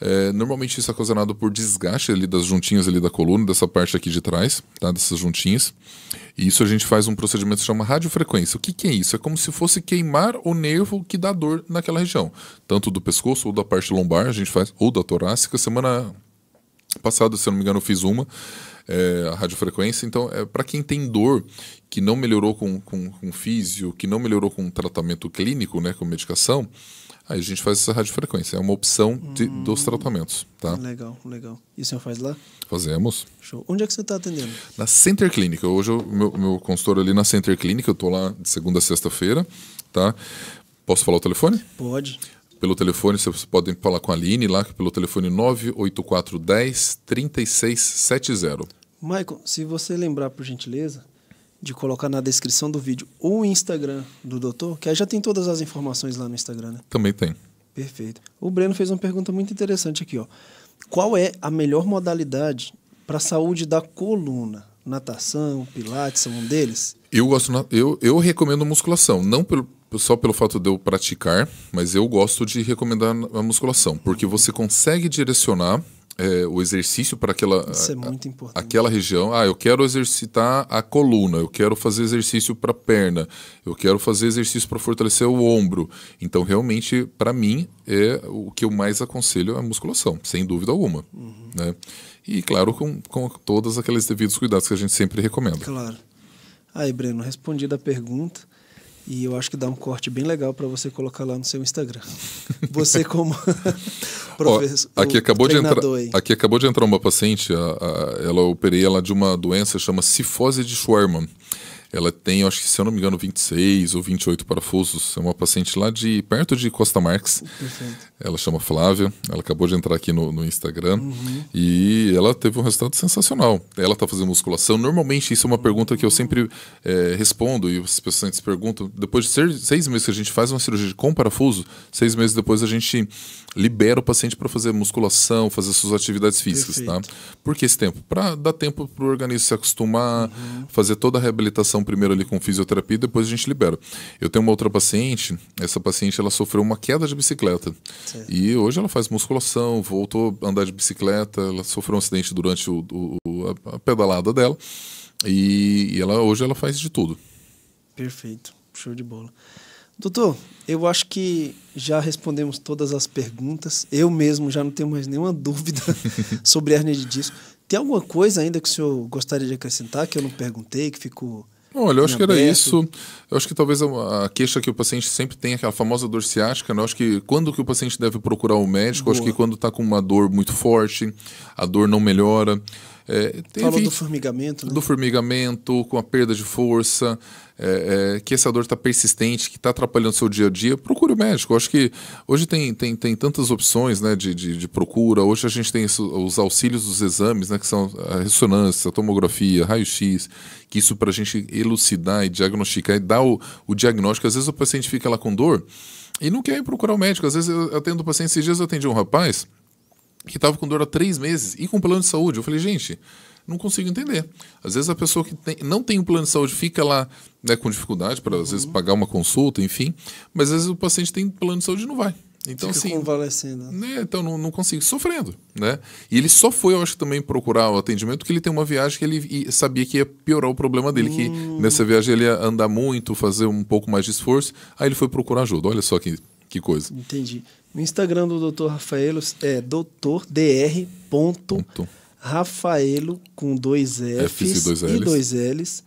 é, normalmente isso é causado por desgaste ali das juntinhas ali da coluna, dessa parte aqui de trás, tá? Dessas juntinhas. E isso a gente faz um procedimento que chama radiofrequência. O que, que é isso? É como se fosse queimar o nervo que dá dor naquela região. Tanto do pescoço ou da parte lombar, a gente faz, ou da torácica. Semana passada, se eu não me engano, eu fiz uma. É, a radiofrequência, então é para quem tem dor que não melhorou com, com, com físio, que não melhorou com tratamento clínico, né, com medicação, Aí a gente faz essa radiofrequência. É uma opção de, hum. dos tratamentos. Tá? Legal, legal. E o senhor faz lá? Fazemos. Show. Onde é que você está atendendo? Na Center Clínica. Hoje o meu, meu ali na Center Clínica. Eu estou lá de segunda a sexta-feira. Tá? Posso falar o telefone? Pode. Pelo telefone, vocês podem falar com a Aline lá, é pelo telefone 98410 3670. Michael, se você lembrar, por gentileza, de colocar na descrição do vídeo o Instagram do doutor, que aí já tem todas as informações lá no Instagram, né? Também tem. Perfeito. O Breno fez uma pergunta muito interessante aqui, ó. Qual é a melhor modalidade para a saúde da coluna? Natação, pilates, são um deles? Eu gosto, eu, eu recomendo musculação, não pelo, só pelo fato de eu praticar, mas eu gosto de recomendar a musculação, porque você consegue direcionar é, o exercício para aquela Isso é muito importante. aquela região. Ah, eu quero exercitar a coluna, eu quero fazer exercício para a perna, eu quero fazer exercício para fortalecer o ombro. Então, realmente, para mim, é o que eu mais aconselho é a musculação, sem dúvida alguma. Uhum. Né? E, claro, com, com todos aqueles devidos cuidados que a gente sempre recomenda. Claro. Aí, Breno, respondida a pergunta. E eu acho que dá um corte bem legal para você colocar lá no seu Instagram. Você como professor. aqui acabou de entrar. Aí. Aqui acabou de entrar uma paciente. A, a, ela operei ela de uma doença chama cifose de Schwermann. Ela tem, acho que se eu não me engano, 26 ou 28 parafusos. É uma paciente lá de perto de Costa Marques. Ela chama Flávia. Ela acabou de entrar aqui no, no Instagram. Uhum. E ela teve um resultado sensacional. Ela está fazendo musculação. Normalmente, isso é uma pergunta que eu sempre é, respondo. E os pacientes perguntam. Depois de seis meses que a gente faz uma cirurgia com parafuso, seis meses depois a gente libera o paciente para fazer musculação, fazer suas atividades físicas. Tá? Por que esse tempo? Para dar tempo para o organismo se acostumar, uhum. fazer toda a reabilitação primeiro ali com fisioterapia, depois a gente libera. Eu tenho uma outra paciente, essa paciente ela sofreu uma queda de bicicleta. Sim. E hoje ela faz musculação, voltou a andar de bicicleta, ela sofreu um acidente durante o, o a pedalada dela. E, e ela hoje ela faz de tudo. Perfeito, show de bola. Doutor, eu acho que já respondemos todas as perguntas. Eu mesmo já não tenho mais nenhuma dúvida sobre hernia de disco. Tem alguma coisa ainda que o senhor gostaria de acrescentar que eu não perguntei, que ficou Olha, eu acho que era isso. Eu acho que talvez a, queixa que o paciente sempre tem, é aquela famosa dor ciática, né? Eu acho que quando que o paciente deve procurar o um médico, Eu acho que quando está com uma dor muito forte, a dor não melhora. É, Falou do formigamento, né? Do formigamento, com a perda de força é, é, que essa dor está persistente, que está atrapalhando o seu dia a dia, procure o médico. Eu acho que hoje tem, tem, tem tantas opções né, de, de, de procura. Hoje a gente tem isso, os auxílios dos exames, né, que são a ressonância, a tomografia, raio-x, que isso para a gente elucidar e diagnosticar e dar o, o diagnóstico. Às vezes o paciente fica lá com dor e não quer ir procurar o médico. Às vezes eu atendo o paciente, esses dias eu atendi um rapaz que estava com dor há três meses e com plano de saúde. Eu falei, gente, não consigo entender. Às vezes a pessoa que tem, não tem um plano de saúde fica lá né, com dificuldade para, às uhum. vezes, pagar uma consulta, enfim. Mas às vezes o paciente tem plano de saúde e não vai. Então, Fica assim. Convalescendo. Né, então, não, não consigo. Sofrendo, né? E ele só foi, eu acho, também procurar o atendimento, porque ele tem uma viagem que ele sabia que ia piorar o problema dele, hum. que nessa viagem ele ia andar muito, fazer um pouco mais de esforço. Aí ele foi procurar ajuda. Olha só que, que coisa. Entendi. O Instagram do Dr. Rafaelos é doutordr.com. Ponto Rafaelo com dois Fs, e dois Ls. E dois Ls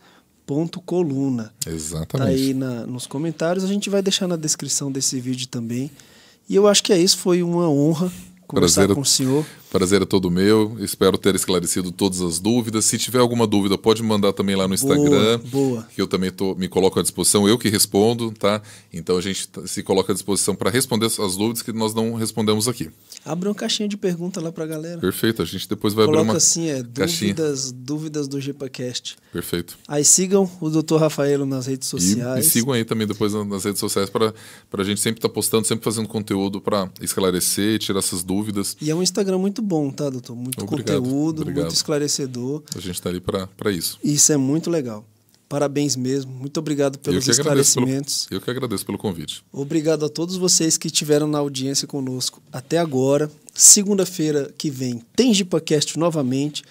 ponto coluna. Tá Exatamente. Tá aí na, nos comentários. A gente vai deixar na descrição desse vídeo também. E eu acho que é isso. Foi uma honra conversar Prazer. com o senhor. Prazer é todo meu. Espero ter esclarecido todas as dúvidas. Se tiver alguma dúvida, pode mandar também lá no Instagram. Boa. boa. Que eu também tô, me coloco à disposição, eu que respondo, tá? Então a gente se coloca à disposição para responder as dúvidas que nós não respondemos aqui. Abra uma caixinha de pergunta lá para a galera. Perfeito. A gente depois vai Coloca abrir uma assim, é, caixinha. dúvidas, dúvidas do GPACast. Perfeito. Aí sigam o Dr. Rafaelo nas redes sociais. E, e sigam aí também depois nas redes sociais para a gente sempre estar tá postando, sempre fazendo conteúdo para esclarecer, tirar essas dúvidas. E é um Instagram muito bom, tá, doutor? Muito obrigado, conteúdo, obrigado. muito esclarecedor. A gente está ali para isso. Isso é muito legal. Parabéns mesmo. Muito obrigado pelos eu esclarecimentos. Pelo, eu que agradeço pelo convite. Obrigado a todos vocês que estiveram na audiência conosco até agora. Segunda-feira que vem tem GipaCast novamente.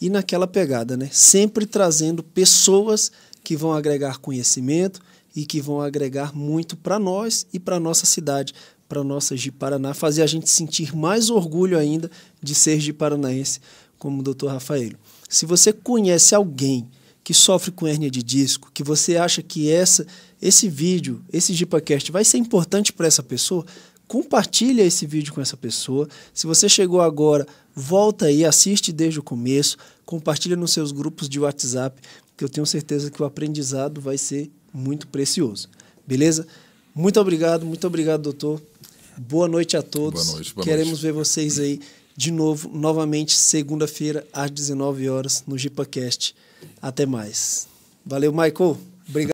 E naquela pegada, né? Sempre trazendo pessoas que vão agregar conhecimento e que vão agregar muito para nós e para nossa cidade para nossa de Paraná, fazer a gente sentir mais orgulho ainda de ser de paranaense, como o doutor Rafael. Se você conhece alguém que sofre com hérnia de disco, que você acha que essa, esse vídeo, esse Gipacast vai ser importante para essa pessoa, compartilha esse vídeo com essa pessoa. Se você chegou agora, volta aí, assiste desde o começo, compartilha nos seus grupos de WhatsApp, que eu tenho certeza que o aprendizado vai ser muito precioso. Beleza? Muito obrigado, muito obrigado, doutor. Boa noite a todos. Boa noite, boa Queremos noite. ver vocês aí de novo, novamente, segunda-feira, às 19 horas, no GipaCast. Até mais. Valeu, Michael. Obrigado.